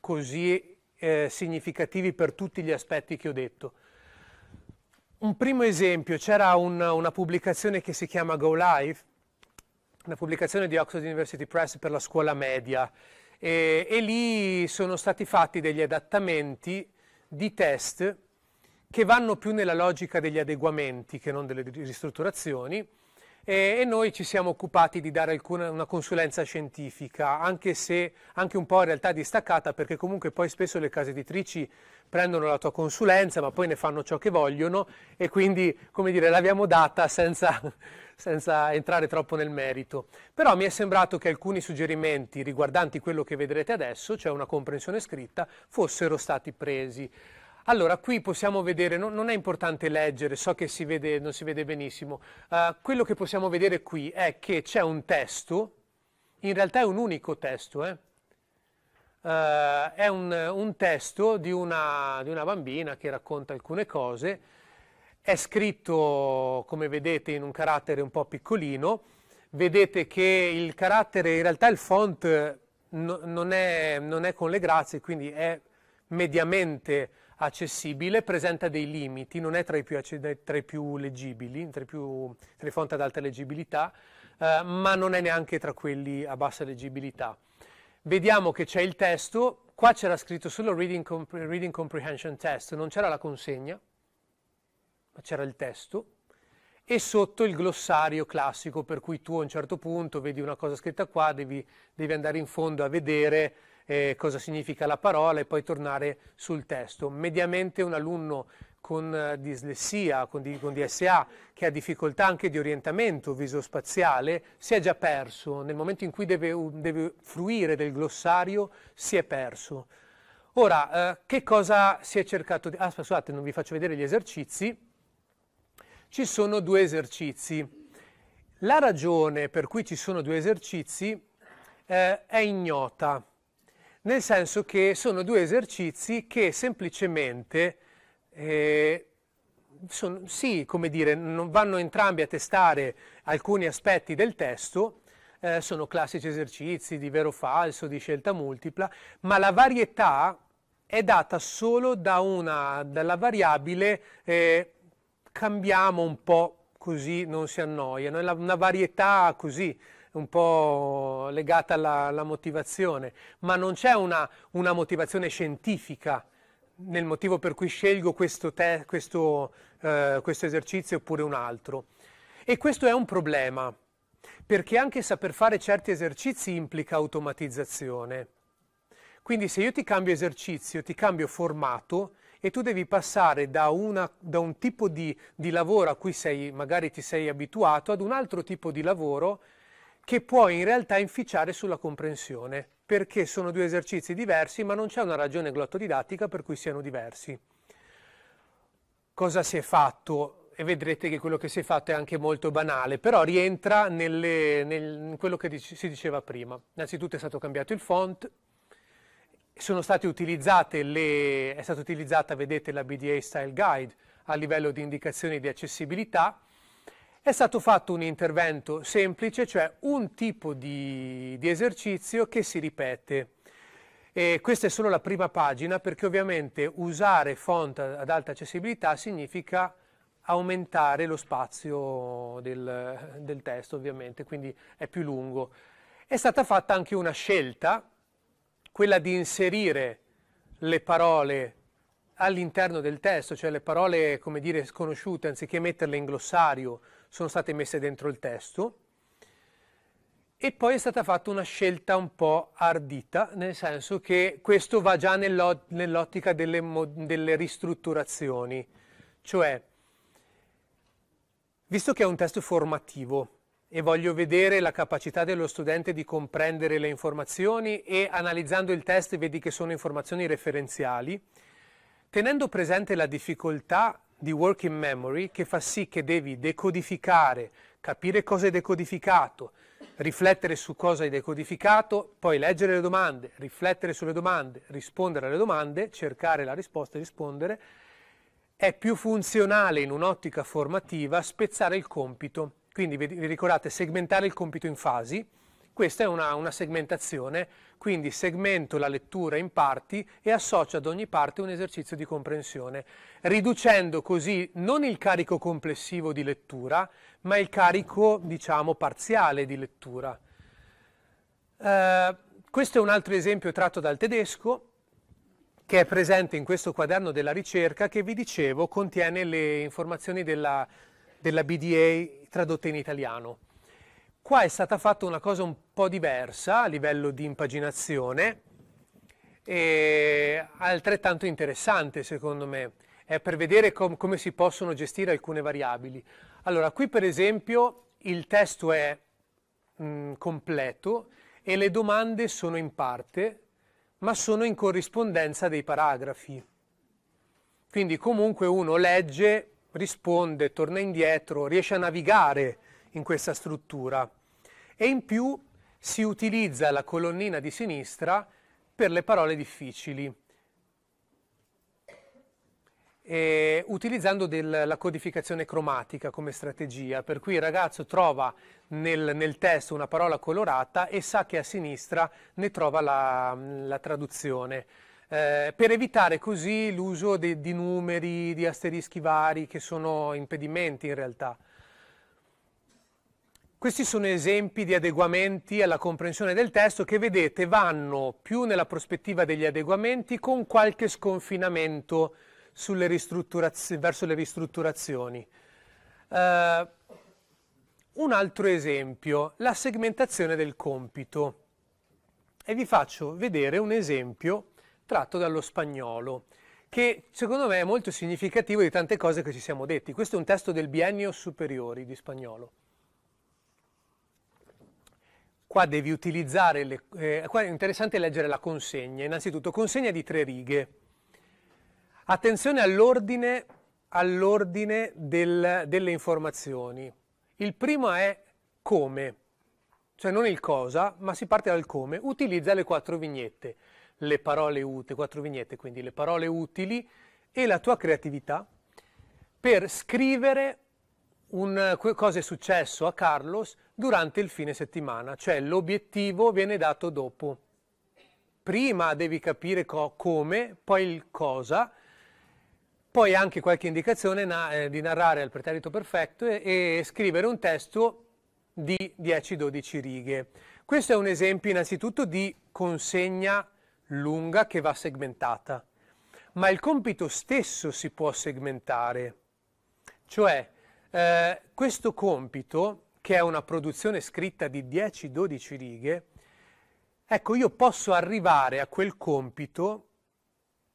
così eh, significativi per tutti gli aspetti che ho detto. Un primo esempio, c'era un, una pubblicazione che si chiama Go Live, una pubblicazione di Oxford University Press per la scuola media, e, e lì sono stati fatti degli adattamenti di test che vanno più nella logica degli adeguamenti che non delle ristrutturazioni e, noi ci siamo occupati di dare alcuna, una consulenza scientifica, anche se anche un po' in realtà distaccata, perché comunque poi spesso le case editrici prendono la tua consulenza, ma poi ne fanno ciò che vogliono e quindi, come dire, l'abbiamo data senza, (laughs) senza entrare troppo nel merito. Però mi è sembrato che alcuni suggerimenti riguardanti quello che vedrete adesso, cioè una comprensione scritta, fossero stati presi. Allora, qui possiamo vedere, no, non è importante leggere, so che si vede, non si vede benissimo, uh, quello che possiamo vedere qui è che c'è un testo, in realtà è un unico testo, eh? uh, è un, un, testo di una, di una bambina che racconta alcune cose, è scritto, come vedete, in un carattere un po' piccolino, vedete che il carattere, in realtà il font no, non, è, non, è, con le grazie, quindi è mediamente accessibile, presenta dei limiti, non è tra i più, tra i più leggibili, tra, i più, tra le fonti ad alta leggibilità, eh, ma non è neanche tra quelli a bassa leggibilità. Vediamo che c'è il testo, qua c'era scritto solo reading, comp- reading Comprehension Test, non c'era la consegna, ma c'era il testo e sotto il glossario classico per cui tu a un certo punto vedi una cosa scritta qua, devi, devi andare in fondo a vedere eh, cosa significa la parola e poi tornare sul testo. Mediamente un alunno con eh, dislessia, con, con DSA, che ha difficoltà anche di orientamento viso-spaziale, si è già perso. Nel momento in cui deve, deve fruire del glossario, si è perso. Ora, eh, che cosa si è cercato di... Ah, scusate, non vi faccio vedere gli esercizi. Ci sono due esercizi. La ragione per cui ci sono due esercizi eh, è ignota nel senso che sono due esercizi che semplicemente eh, sono, sì, come dire, non vanno entrambi a testare alcuni aspetti del testo, eh, sono classici esercizi di vero o falso, di scelta multipla, ma la varietà è data solo da una, dalla variabile eh, cambiamo un po' così non si annoiano, è una varietà così, un po' legata alla, alla motivazione, ma non c'è una, una, motivazione scientifica nel motivo per cui scelgo questo, te, questo, eh, questo esercizio oppure un altro. E questo è un problema, perché anche saper fare certi esercizi implica automatizzazione. Quindi se io ti cambio esercizio, ti cambio formato e tu devi passare da, una, da un tipo di, di, lavoro a cui sei, magari ti sei abituato ad un altro tipo di lavoro che può in realtà inficiare sulla comprensione, perché sono due esercizi diversi, ma non c'è una ragione glottodidattica per cui siano diversi. Cosa si è fatto? E vedrete che quello che si è fatto è anche molto banale, però rientra nelle, nel, in quello che dice, si diceva prima. Innanzitutto è stato cambiato il font, le, è stata utilizzata, vedete, la BDA Style Guide a livello di indicazioni di accessibilità, è stato fatto un intervento semplice, cioè un tipo di, di esercizio che si ripete. E questa è solo la prima pagina perché ovviamente usare font ad alta accessibilità significa aumentare lo spazio del, del testo ovviamente, quindi è più lungo. È stata fatta anche una scelta, quella di inserire le parole all'interno del testo, cioè le parole come dire sconosciute anziché metterle in glossario sono state messe dentro il testo e poi è stata fatta una scelta un po' ardita, nel senso che questo va già nell'ottica delle, delle, ristrutturazioni, cioè visto che è un testo formativo e voglio vedere la capacità dello studente di comprendere le informazioni e analizzando il testo vedi che sono informazioni referenziali, tenendo presente la difficoltà di in memory che fa sì che devi decodificare, capire cosa hai decodificato, riflettere su cosa hai decodificato, poi leggere le domande, riflettere sulle domande, rispondere alle domande, cercare la risposta e rispondere, è più funzionale in un'ottica formativa spezzare il compito. Quindi vi ricordate segmentare il compito in fasi, questa è una, una segmentazione quindi segmento la lettura in parti e associo ad ogni parte un esercizio di comprensione, riducendo così non il carico complessivo di lettura, ma il carico, diciamo, parziale di lettura. Eh, questo è un altro esempio tratto dal tedesco che è presente in questo quaderno della ricerca che vi dicevo contiene le informazioni della, della BDA tradotte in italiano. Qua è stata fatta una cosa un po' diversa a livello di impaginazione e altrettanto interessante secondo me, è per vedere com come si possono gestire alcune variabili. Allora, qui per esempio il testo è mh, completo e le domande sono in parte, ma sono in corrispondenza dei paragrafi. Quindi comunque uno legge, risponde, torna indietro, riesce a navigare in questa struttura e in più si utilizza la colonnina di sinistra per le parole difficili, e utilizzando del, la codificazione cromatica come strategia, per cui il ragazzo trova nel, nel, testo una parola colorata e sa che a sinistra ne trova la, la traduzione. Eh, per evitare così l'uso di, di numeri, di asterischi vari che sono impedimenti in realtà. Questi sono esempi di adeguamenti alla comprensione del testo che vedete vanno più nella prospettiva degli adeguamenti con qualche sconfinamento verso le ristrutturazioni. Uh, un altro esempio, la segmentazione del compito. E vi faccio vedere un esempio tratto dallo spagnolo che secondo me è molto significativo di tante cose che ci siamo detti. Questo è un testo del biennio superiori di spagnolo. Qua devi utilizzare, le, eh, qua è interessante leggere la consegna, innanzitutto consegna di tre righe. Attenzione all'ordine, all'ordine del, delle informazioni. Il primo è come, cioè non il cosa, ma si parte dal come. Utilizza le quattro vignette, le parole utili, quattro vignette, quindi le parole utili e la tua creatività per scrivere un, eh, cosa è successo a Carlos durante il fine settimana, cioè l'obiettivo viene dato dopo. Prima devi capire co come, poi il cosa, poi anche qualche indicazione na eh, di narrare al preterito perfetto e, e scrivere un testo di 10-12 righe. Questo è un esempio innanzitutto di consegna lunga che va segmentata, ma il compito stesso si può segmentare, cioè eh, questo compito che è una produzione scritta di 10-12 righe, ecco, io posso arrivare a quel compito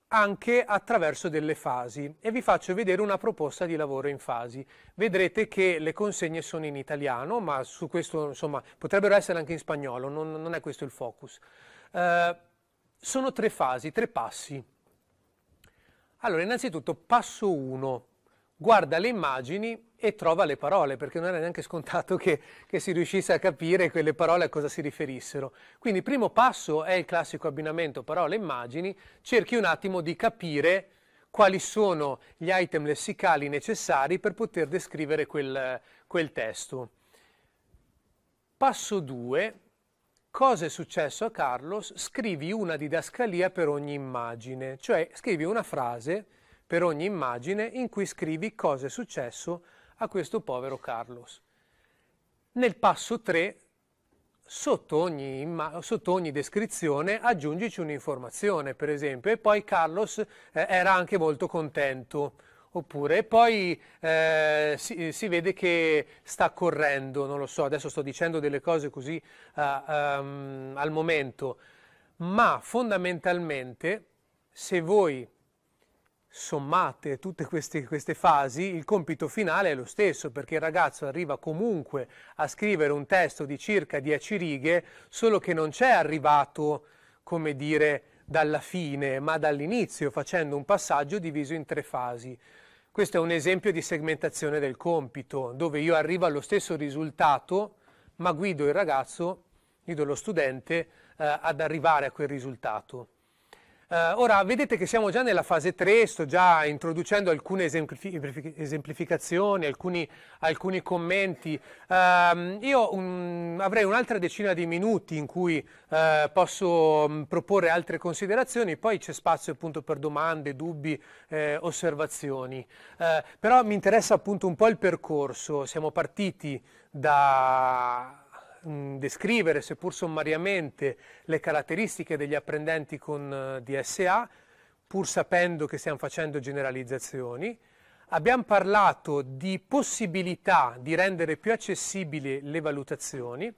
anche attraverso delle fasi e vi faccio vedere una proposta di lavoro in fasi. Vedrete che le consegne sono in italiano, ma su questo, insomma, potrebbero essere anche in spagnolo, non, non è questo il focus. Eh, sono tre fasi, tre passi. Allora, innanzitutto, passo 1, guarda le immagini e trova le parole, perché non era neanche scontato che, che, si riuscisse a capire quelle parole a cosa si riferissero. Quindi il primo passo è il classico abbinamento parole-immagini, cerchi un attimo di capire quali sono gli item lessicali necessari per poter descrivere quel, quel testo. Passo 2. Cosa è successo a Carlos? Scrivi una didascalia per ogni immagine, cioè scrivi una frase per ogni immagine in cui scrivi cosa è successo a a questo povero Carlos. Nel passo 3, sotto ogni, sotto ogni descrizione, aggiungici un'informazione, per esempio, e poi Carlos eh, era anche molto contento. Oppure poi eh, si, si, vede che sta correndo, non lo so, adesso sto dicendo delle cose così uh, um, al momento, ma fondamentalmente se voi sommate tutte queste, queste, fasi, il compito finale è lo stesso, perché il ragazzo arriva comunque a scrivere un testo di circa 10 righe, solo che non c'è arrivato, come dire, dalla fine, ma dall'inizio, facendo un passaggio diviso in tre fasi. Questo è un esempio di segmentazione del compito, dove io arrivo allo stesso risultato, ma guido il ragazzo, guido lo studente eh, ad arrivare a quel risultato. Uh, ora vedete che siamo già nella fase 3, sto già introducendo alcune esemplifi esemplificazioni, alcuni, alcuni commenti. Uh, io um, avrei un'altra decina di minuti in cui uh, posso um, proporre altre considerazioni, poi c'è spazio appunto per domande, dubbi, eh, osservazioni. Eh, però mi interessa appunto un po' il percorso, siamo partiti da descrivere, seppur sommariamente, le caratteristiche degli apprendenti con eh, DSA, pur sapendo che stiamo facendo generalizzazioni. Abbiamo parlato di possibilità di rendere più accessibili le valutazioni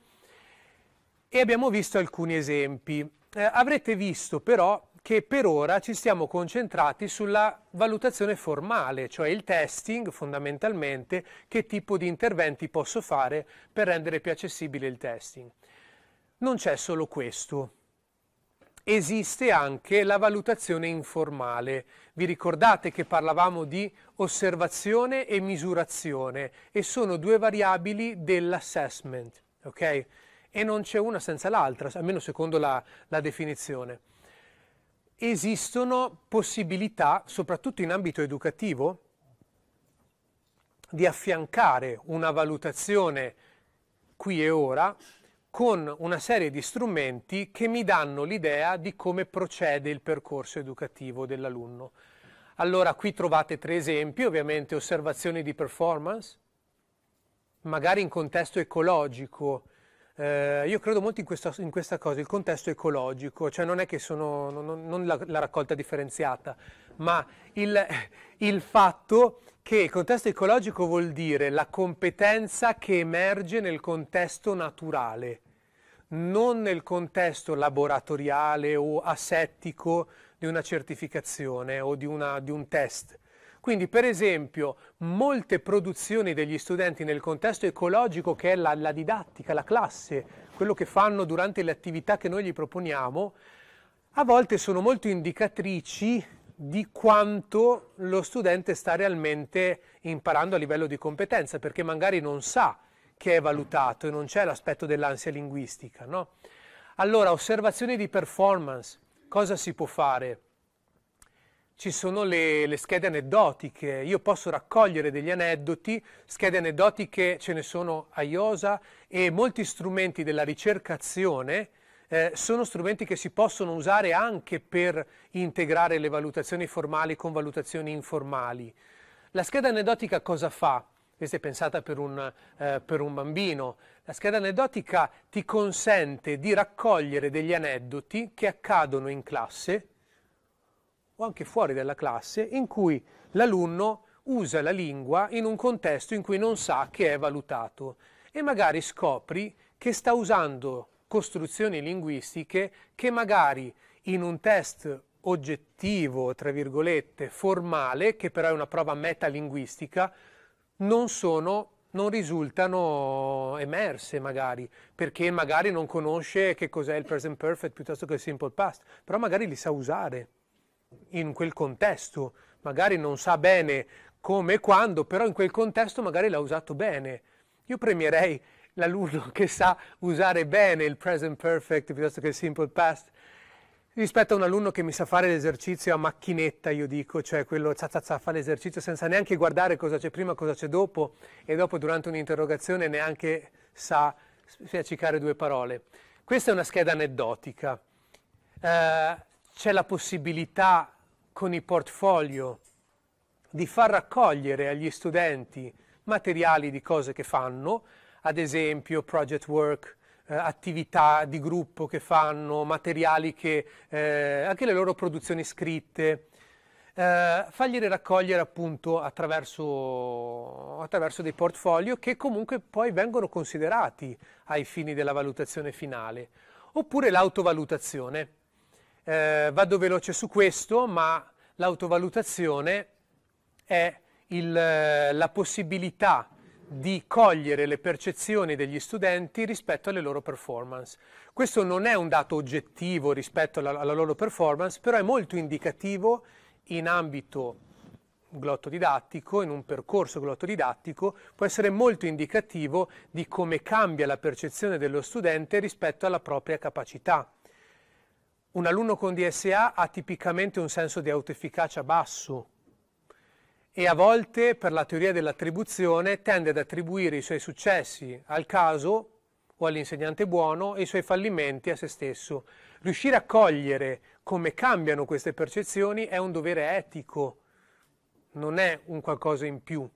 e abbiamo visto alcuni esempi. Eh, avrete visto però che per ora ci stiamo concentrati sulla valutazione formale, cioè il testing fondamentalmente, che tipo di interventi posso fare per rendere più accessibile il testing. Non c'è solo questo. Esiste anche la valutazione informale. Vi ricordate che parlavamo di osservazione e misurazione e sono due variabili dell'assessment, ok? E non c'è una senza l'altra, almeno secondo la, la definizione esistono possibilità, soprattutto in ambito educativo, di affiancare una valutazione qui e ora con una serie di strumenti che mi danno l'idea di come procede il percorso educativo dell'alunno. Allora qui trovate tre esempi, ovviamente osservazioni di performance, magari in contesto ecologico, eh, io credo molto in questa, in questa, cosa, il contesto ecologico, cioè non è che sono, non, non la, la, raccolta differenziata, ma il, il fatto che il contesto ecologico vuol dire la competenza che emerge nel contesto naturale, non nel contesto laboratoriale o asettico di una certificazione o di, una, di un test. Quindi per esempio molte produzioni degli studenti nel contesto ecologico che è la, la didattica, la classe, quello che fanno durante le attività che noi gli proponiamo, a volte sono molto indicatrici di quanto lo studente sta realmente imparando a livello di competenza, perché magari non sa che è valutato e non c'è l'aspetto dell'ansia linguistica. No? Allora, osservazioni di performance, cosa si può fare? ci sono le, le, schede aneddotiche, io posso raccogliere degli aneddoti, schede aneddotiche ce ne sono a IOSA e molti strumenti della ricercazione eh, sono strumenti che si possono usare anche per integrare le valutazioni formali con valutazioni informali. La scheda aneddotica cosa fa? Questa è pensata per un, eh, per un bambino. La scheda aneddotica ti consente di raccogliere degli aneddoti che accadono in classe o anche fuori dalla classe in cui l'alunno usa la lingua in un contesto in cui non sa che è valutato e magari scopri che sta usando costruzioni linguistiche che magari in un test oggettivo, tra virgolette, formale, che però è una prova metalinguistica, non sono non risultano emerse magari, perché magari non conosce che cos'è il present perfect piuttosto che il simple past, però magari li sa usare in quel contesto, magari non sa bene come e quando, però in quel contesto magari l'ha usato bene. Io premierei l'alunno che sa usare bene il present perfect piuttosto che il simple past rispetto a un alunno che mi sa fare l'esercizio a macchinetta, io dico, cioè quello za, za, za, fa l'esercizio senza neanche guardare cosa c'è prima, cosa c'è dopo e dopo durante un'interrogazione neanche sa spiaccicare due parole. Questa è una scheda aneddotica. Uh, c'è la possibilità con i portfolio di far raccogliere agli studenti materiali di cose che fanno, ad esempio project work, eh, attività di gruppo che fanno, materiali che, eh, anche le loro produzioni scritte, eh, fargliele raccogliere appunto attraverso, attraverso dei portfolio che comunque poi vengono considerati ai fini della valutazione finale, oppure l'autovalutazione eh, vado veloce su questo, ma l'autovalutazione è il, eh, la possibilità di cogliere le percezioni degli studenti rispetto alle loro performance. Questo non è un dato oggettivo rispetto alla, alla loro performance, però è molto indicativo in ambito glottodidattico, in un percorso glottodidattico, può essere molto indicativo di come cambia la percezione dello studente rispetto alla propria capacità. Un alunno con DSA ha tipicamente un senso di autoefficacia basso e a volte, per la teoria dell'attribuzione, tende ad attribuire i suoi successi al caso o all'insegnante buono e i suoi fallimenti a se stesso. Riuscire a cogliere come cambiano queste percezioni è un dovere etico, non è un qualcosa in più,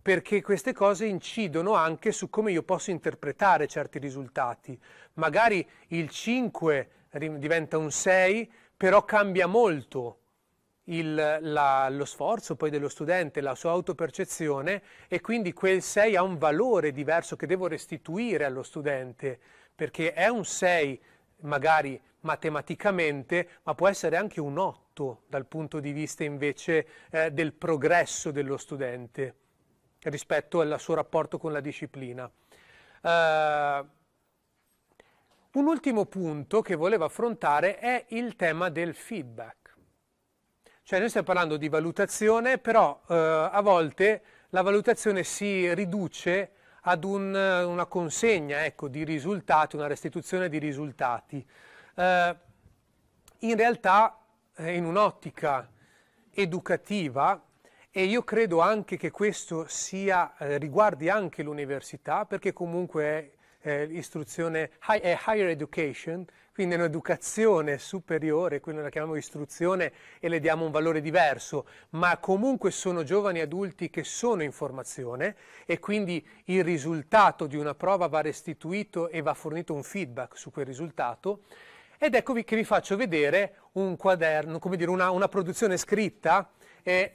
perché queste cose incidono anche su come io posso interpretare certi risultati. Magari il 5 diventa un 6, però cambia molto il, la, lo sforzo poi dello studente, la sua autopercezione e quindi quel 6 ha un valore diverso che devo restituire allo studente, perché è un 6 magari matematicamente, ma può essere anche un 8 dal punto di vista invece eh, del progresso dello studente rispetto al suo rapporto con la disciplina. Uh, un ultimo punto che volevo affrontare è il tema del feedback. Cioè noi stiamo parlando di valutazione, però eh, a volte la valutazione si riduce ad un, eh, una consegna ecco, di risultati, una restituzione di risultati. Eh, in realtà eh, in un'ottica educativa, e io credo anche che questo sia, eh, riguardi anche l'università, perché comunque è eh, istruzione high, eh, higher education, quindi è un'educazione superiore, quella la chiamiamo istruzione e le diamo un valore diverso, ma comunque sono giovani adulti che sono in formazione e quindi il risultato di una prova va restituito e va fornito un feedback su quel risultato. Ed eccovi che vi faccio vedere un quaderno, come dire, una, una produzione scritta eh,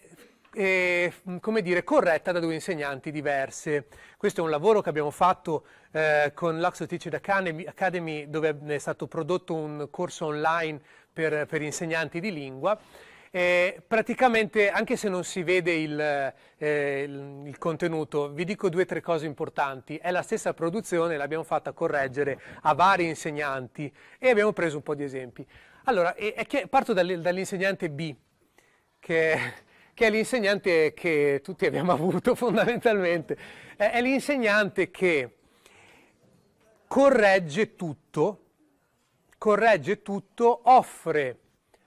e, mm, come dire, corretta da due insegnanti diverse. Questo è un lavoro che abbiamo fatto eh, con l'Axo Teacher Academy, Academy, dove è stato prodotto un corso online per, per insegnanti di lingua. Eh, praticamente, anche se non si vede il, eh, il, il contenuto, vi dico due o tre cose importanti. È la stessa produzione, l'abbiamo fatta correggere a vari insegnanti e abbiamo preso un po' di esempi. Allora, e, e parto dall'insegnante B, che che è l'insegnante che tutti abbiamo (laughs) avuto fondamentalmente, è l'insegnante che corregge tutto, corregge tutto, offre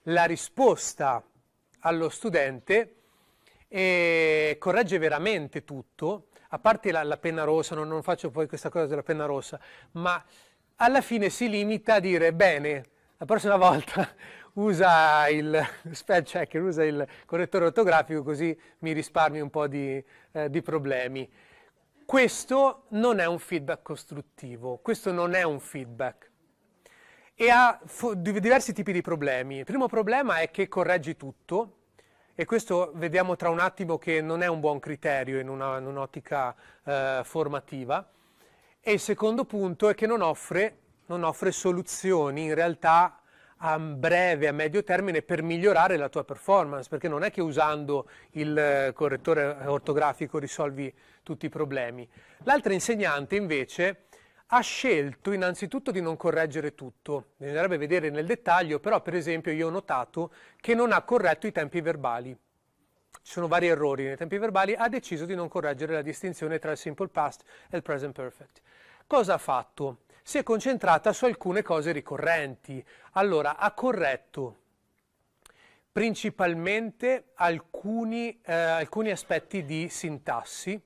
la risposta allo studente e corregge veramente tutto, a parte la, la penna rossa, non, non faccio poi questa cosa della penna rossa, ma alla fine si limita a dire bene, la prossima (laughs) volta usa il (laughs) spell checker, usa il correttore ortografico così mi risparmi un po' di, eh, di problemi. Questo non è un feedback costruttivo, questo non è un feedback e ha diversi tipi di problemi. Il primo problema è che correggi tutto e questo vediamo tra un attimo che non è un buon criterio in, un'ottica eh, formativa. E il secondo punto è che non offre, non offre soluzioni in realtà a breve, a medio termine per migliorare la tua performance, perché non è che usando il eh, correttore ortografico risolvi tutti i problemi. L'altra insegnante invece ha scelto innanzitutto di non correggere tutto, bisognerebbe vedere nel dettaglio, però per esempio io ho notato che non ha corretto i tempi verbali. Ci sono vari errori nei tempi verbali, ha deciso di non correggere la distinzione tra il simple past e il present perfect. Cosa ha fatto? si è concentrata su alcune cose ricorrenti. Allora, ha corretto principalmente alcuni, eh, alcuni aspetti di sintassi,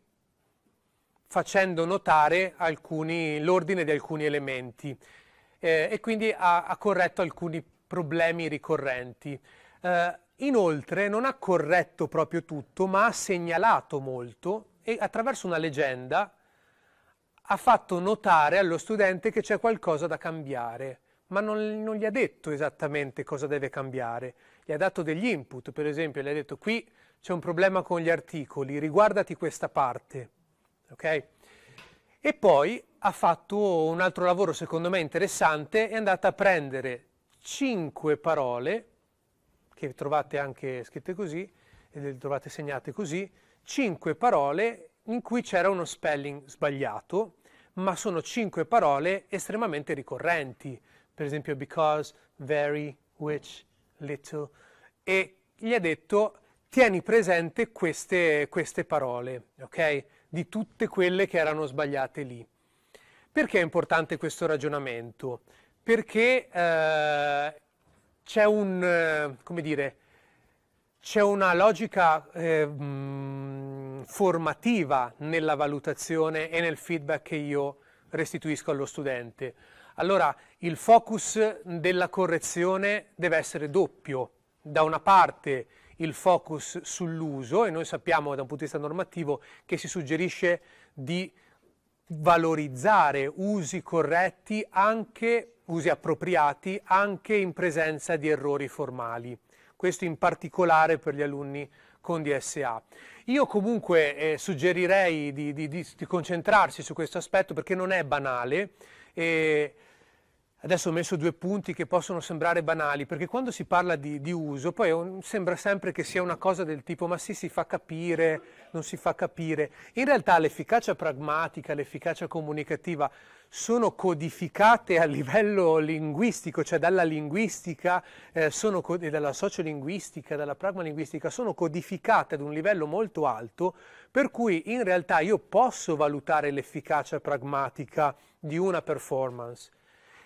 facendo notare l'ordine di alcuni elementi eh, e quindi ha, ha, corretto alcuni problemi ricorrenti. Eh, inoltre non ha corretto proprio tutto, ma ha segnalato molto e attraverso una leggenda ha fatto notare allo studente che c'è qualcosa da cambiare, ma non, non, gli ha detto esattamente cosa deve cambiare, gli ha dato degli input, per esempio gli ha detto qui c'è un problema con gli articoli, riguardati questa parte, okay? E poi ha fatto un altro lavoro secondo me interessante, è andata a prendere cinque parole, che trovate anche scritte così, e le trovate segnate così, cinque parole in cui c'era uno spelling sbagliato, ma sono cinque parole estremamente ricorrenti, per esempio because, very, which, little, e gli ha detto tieni presente queste, queste parole, ok? Di tutte quelle che erano sbagliate lì. Perché è importante questo ragionamento? Perché eh, c'è un, eh, come dire, c'è una logica eh, formativa nella valutazione e nel feedback che io restituisco allo studente. Allora, il focus della correzione deve essere doppio. Da una parte il focus sull'uso e noi sappiamo da un punto di vista normativo che si suggerisce di valorizzare usi corretti anche usi appropriati anche in presenza di errori formali questo in particolare per gli alunni con DSA. Io comunque eh, suggerirei di, di, di, concentrarsi su questo aspetto perché non è banale. Eh, Adesso ho messo due punti che possono sembrare banali, perché quando si parla di, di uso, poi un, sembra sempre che sia una cosa del tipo ma sì, si fa capire, non si fa capire. In realtà l'efficacia pragmatica, l'efficacia comunicativa sono codificate a livello linguistico, cioè dalla linguistica eh, co- e dalla sociolinguistica, dalla pragmalinguistica, sono codificate ad un livello molto alto, per cui in realtà io posso valutare l'efficacia pragmatica di una performance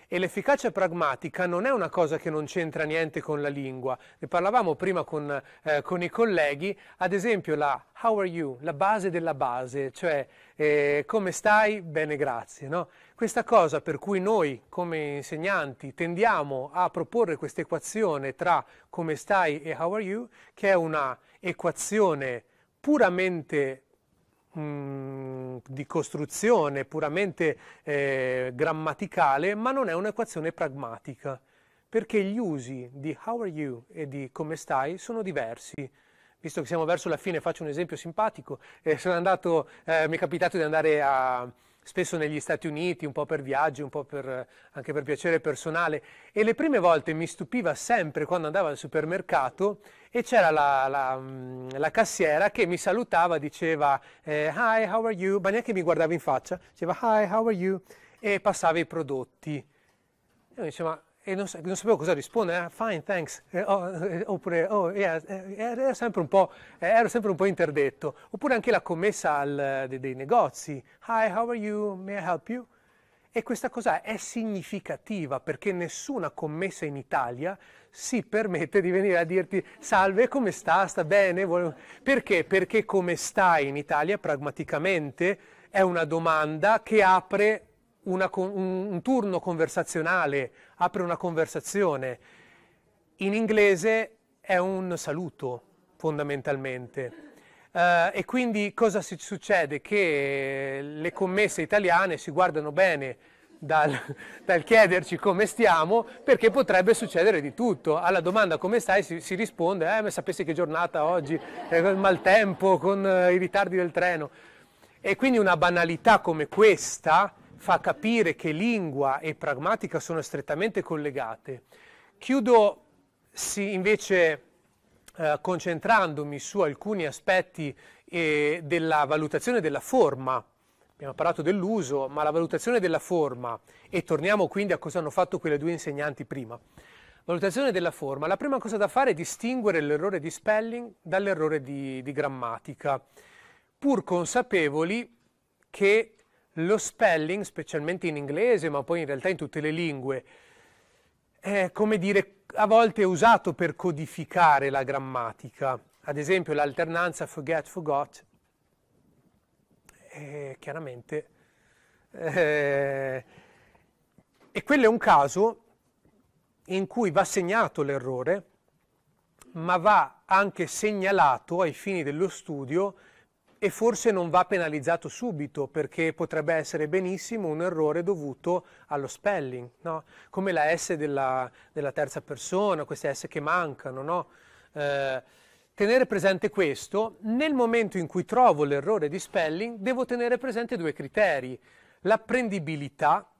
e l'efficacia pragmatica non è una cosa che non c'entra niente con la lingua. Ne parlavamo prima con, eh, con i colleghi, ad esempio la how are you, la base della base, cioè eh, come stai? Bene, grazie. No? Questa cosa per cui noi come insegnanti tendiamo a proporre questa equazione tra come stai e how are you, che è una equazione puramente Mm, di costruzione puramente eh, grammaticale, ma non è un'equazione pragmatica, perché gli usi di how are you e di come stai sono diversi visto che siamo verso la fine, faccio un esempio simpatico. Eh, sono andato, eh, mi è capitato di andare a, spesso negli Stati Uniti, un po' per viaggi, un po' per, anche per piacere personale. E le prime volte mi stupiva sempre quando andavo al supermercato e c'era la, la, mm, la cassiera che mi salutava, diceva eh, Hi, how are you? Ma neanche mi guardava in faccia, diceva Hi, how are you? E passava i prodotti. E io mi dicevo, ma e non, non, sapevo cosa rispondere, ah, fine, thanks, eh, oh, eh, oppure oh, yeah, eh, ero, sempre eh, ero, sempre un po', interdetto, oppure anche la commessa al, eh, dei, dei, negozi, hi, how are you, may I help you? E questa cosa è significativa perché nessuna commessa in Italia si permette di venire a dirti salve, come sta, sta bene? Perché? Perché come stai in Italia pragmaticamente è una domanda che apre una, un, un turno conversazionale, apre una conversazione. In inglese è un saluto, fondamentalmente. Uh, e quindi cosa si, succede? Che le commesse italiane si guardano bene dal, (laughs) dal, chiederci come stiamo, perché potrebbe succedere di tutto. Alla domanda come stai si, si risponde, eh, ma sapessi che giornata oggi, eh, con il maltempo, con eh, i ritardi del treno. E quindi una banalità come questa fa capire che lingua e pragmatica sono strettamente collegate. Chiudo sì, invece eh, concentrandomi su alcuni aspetti eh, della valutazione della forma. Abbiamo parlato dell'uso, ma la valutazione della forma, e torniamo quindi a cosa hanno fatto quelle due insegnanti prima. Valutazione della forma. La prima cosa da fare è distinguere l'errore di spelling dall'errore di, di grammatica, pur consapevoli che lo spelling, specialmente in inglese, ma poi in realtà in tutte le lingue, è come dire a volte è usato per codificare la grammatica. Ad esempio l'alternanza forget forgot eh, chiaramente eh, e quello è un caso in cui va segnato l'errore, ma va anche segnalato ai fini dello studio e forse non va penalizzato subito perché potrebbe essere benissimo un errore dovuto allo spelling, no? come la S della, della, terza persona, queste S che mancano. No? Eh, tenere presente questo, nel momento in cui trovo l'errore di spelling devo tenere presente due criteri, l'apprendibilità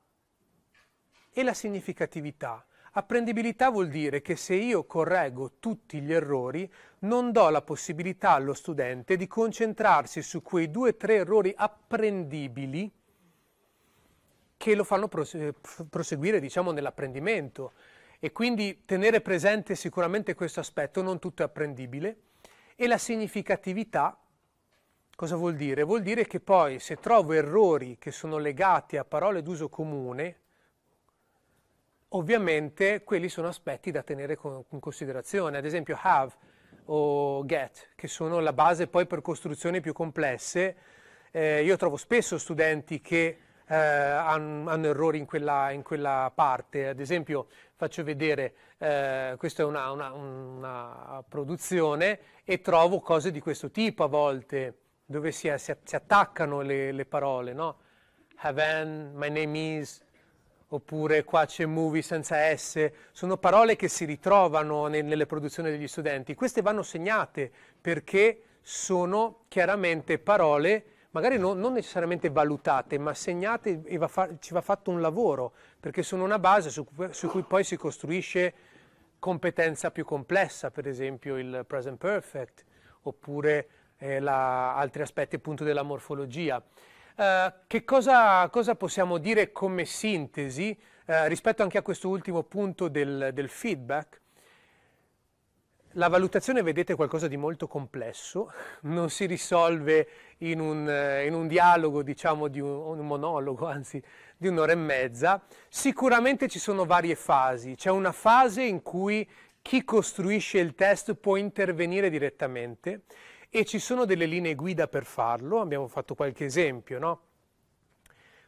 e la significatività. Apprendibilità vuol dire che se io correggo tutti gli errori, non do la possibilità allo studente di concentrarsi su quei due o tre errori apprendibili che lo fanno proseguire, diciamo, nell'apprendimento. E quindi tenere presente sicuramente questo aspetto, non tutto è apprendibile. E la significatività, cosa vuol dire? Vuol dire che poi se trovo errori che sono legati a parole d'uso comune, Ovviamente quelli sono aspetti da tenere con, in considerazione, ad esempio have o get, che sono la base poi per costruzioni più complesse. Eh, io trovo spesso studenti che eh, hanno, hanno, errori in quella, in quella, parte, ad esempio faccio vedere, eh, questa è una, una, una, produzione e trovo cose di questo tipo a volte, dove si, si attaccano le, le parole, no? Have an, my name is, oppure qua c'è movie senza S, sono parole che si ritrovano nel, nelle produzioni degli studenti. Queste vanno segnate perché sono chiaramente parole magari no, non necessariamente valutate, ma segnate e va fa- ci va fatto un lavoro, perché sono una base su cui, su cui poi si costruisce competenza più complessa, per esempio il present perfect, oppure eh, la, altri aspetti appunto della morfologia. Eh, che cosa, cosa, possiamo dire come sintesi eh, rispetto anche a questo ultimo punto del, del feedback? La valutazione, vedete, è qualcosa di molto complesso, non si risolve in un, eh, in un dialogo, diciamo, di un, un, monologo, anzi, di un'ora e mezza. Sicuramente ci sono varie fasi. C'è una fase in cui chi costruisce il test può intervenire direttamente e ci sono delle linee guida per farlo, abbiamo fatto qualche esempio, no?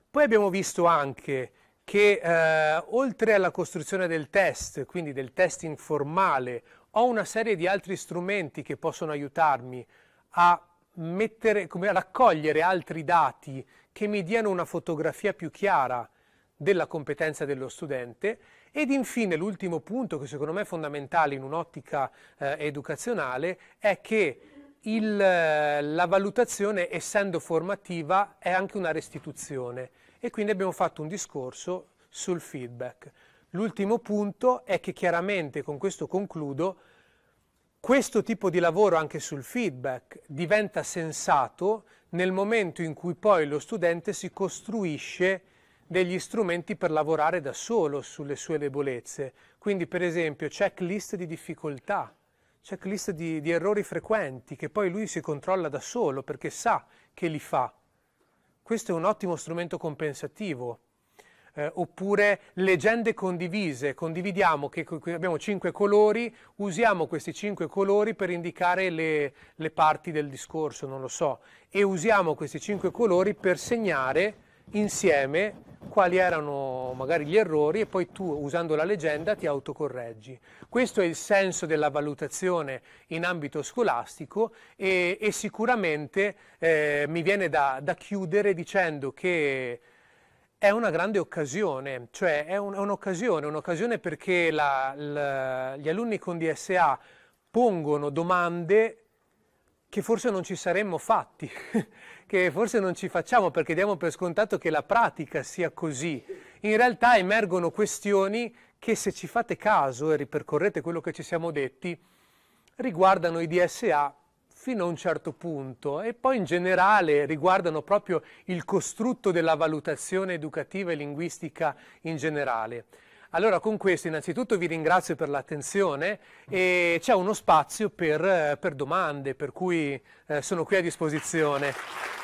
Poi abbiamo visto anche che eh, oltre alla costruzione del test, quindi del test informale, ho una serie di altri strumenti che possono aiutarmi a, mettere, come, raccogliere altri dati che mi diano una fotografia più chiara della competenza dello studente ed infine l'ultimo punto che secondo me è fondamentale in un'ottica eh, educazionale è che il, la valutazione, essendo formativa, è anche una restituzione e quindi abbiamo fatto un discorso sul feedback. L'ultimo punto è che chiaramente, con questo concludo, questo tipo di lavoro anche sul feedback diventa sensato nel momento in cui poi lo studente si costruisce degli strumenti per lavorare da solo sulle sue debolezze. Quindi per esempio checklist di difficoltà, checklist di, di errori frequenti che poi lui si controlla da solo perché sa che li fa. Questo è un ottimo strumento compensativo. Eh, oppure leggende condivise, condividiamo che abbiamo cinque colori, usiamo questi cinque colori per indicare le, le parti del discorso, non lo so, e usiamo questi cinque colori per segnare insieme quali erano magari gli errori e poi tu usando la leggenda ti autocorreggi. Questo è il senso della valutazione in ambito scolastico e, e sicuramente eh, mi viene da, da, chiudere dicendo che è una grande occasione, cioè è, un, è un'occasione, un'occasione perché la, la, gli alunni con DSA pongono domande che forse non ci saremmo fatti. (laughs) che forse non ci facciamo perché diamo per scontato che la pratica sia così. In realtà emergono questioni che se ci fate caso e ripercorrete quello che ci siamo detti, riguardano i DSA fino a un certo punto e poi in generale riguardano proprio il costrutto della valutazione educativa e linguistica in generale. Allora con questo innanzitutto vi ringrazio per l'attenzione e c'è uno spazio per, eh, per domande, per cui eh, sono qui a disposizione.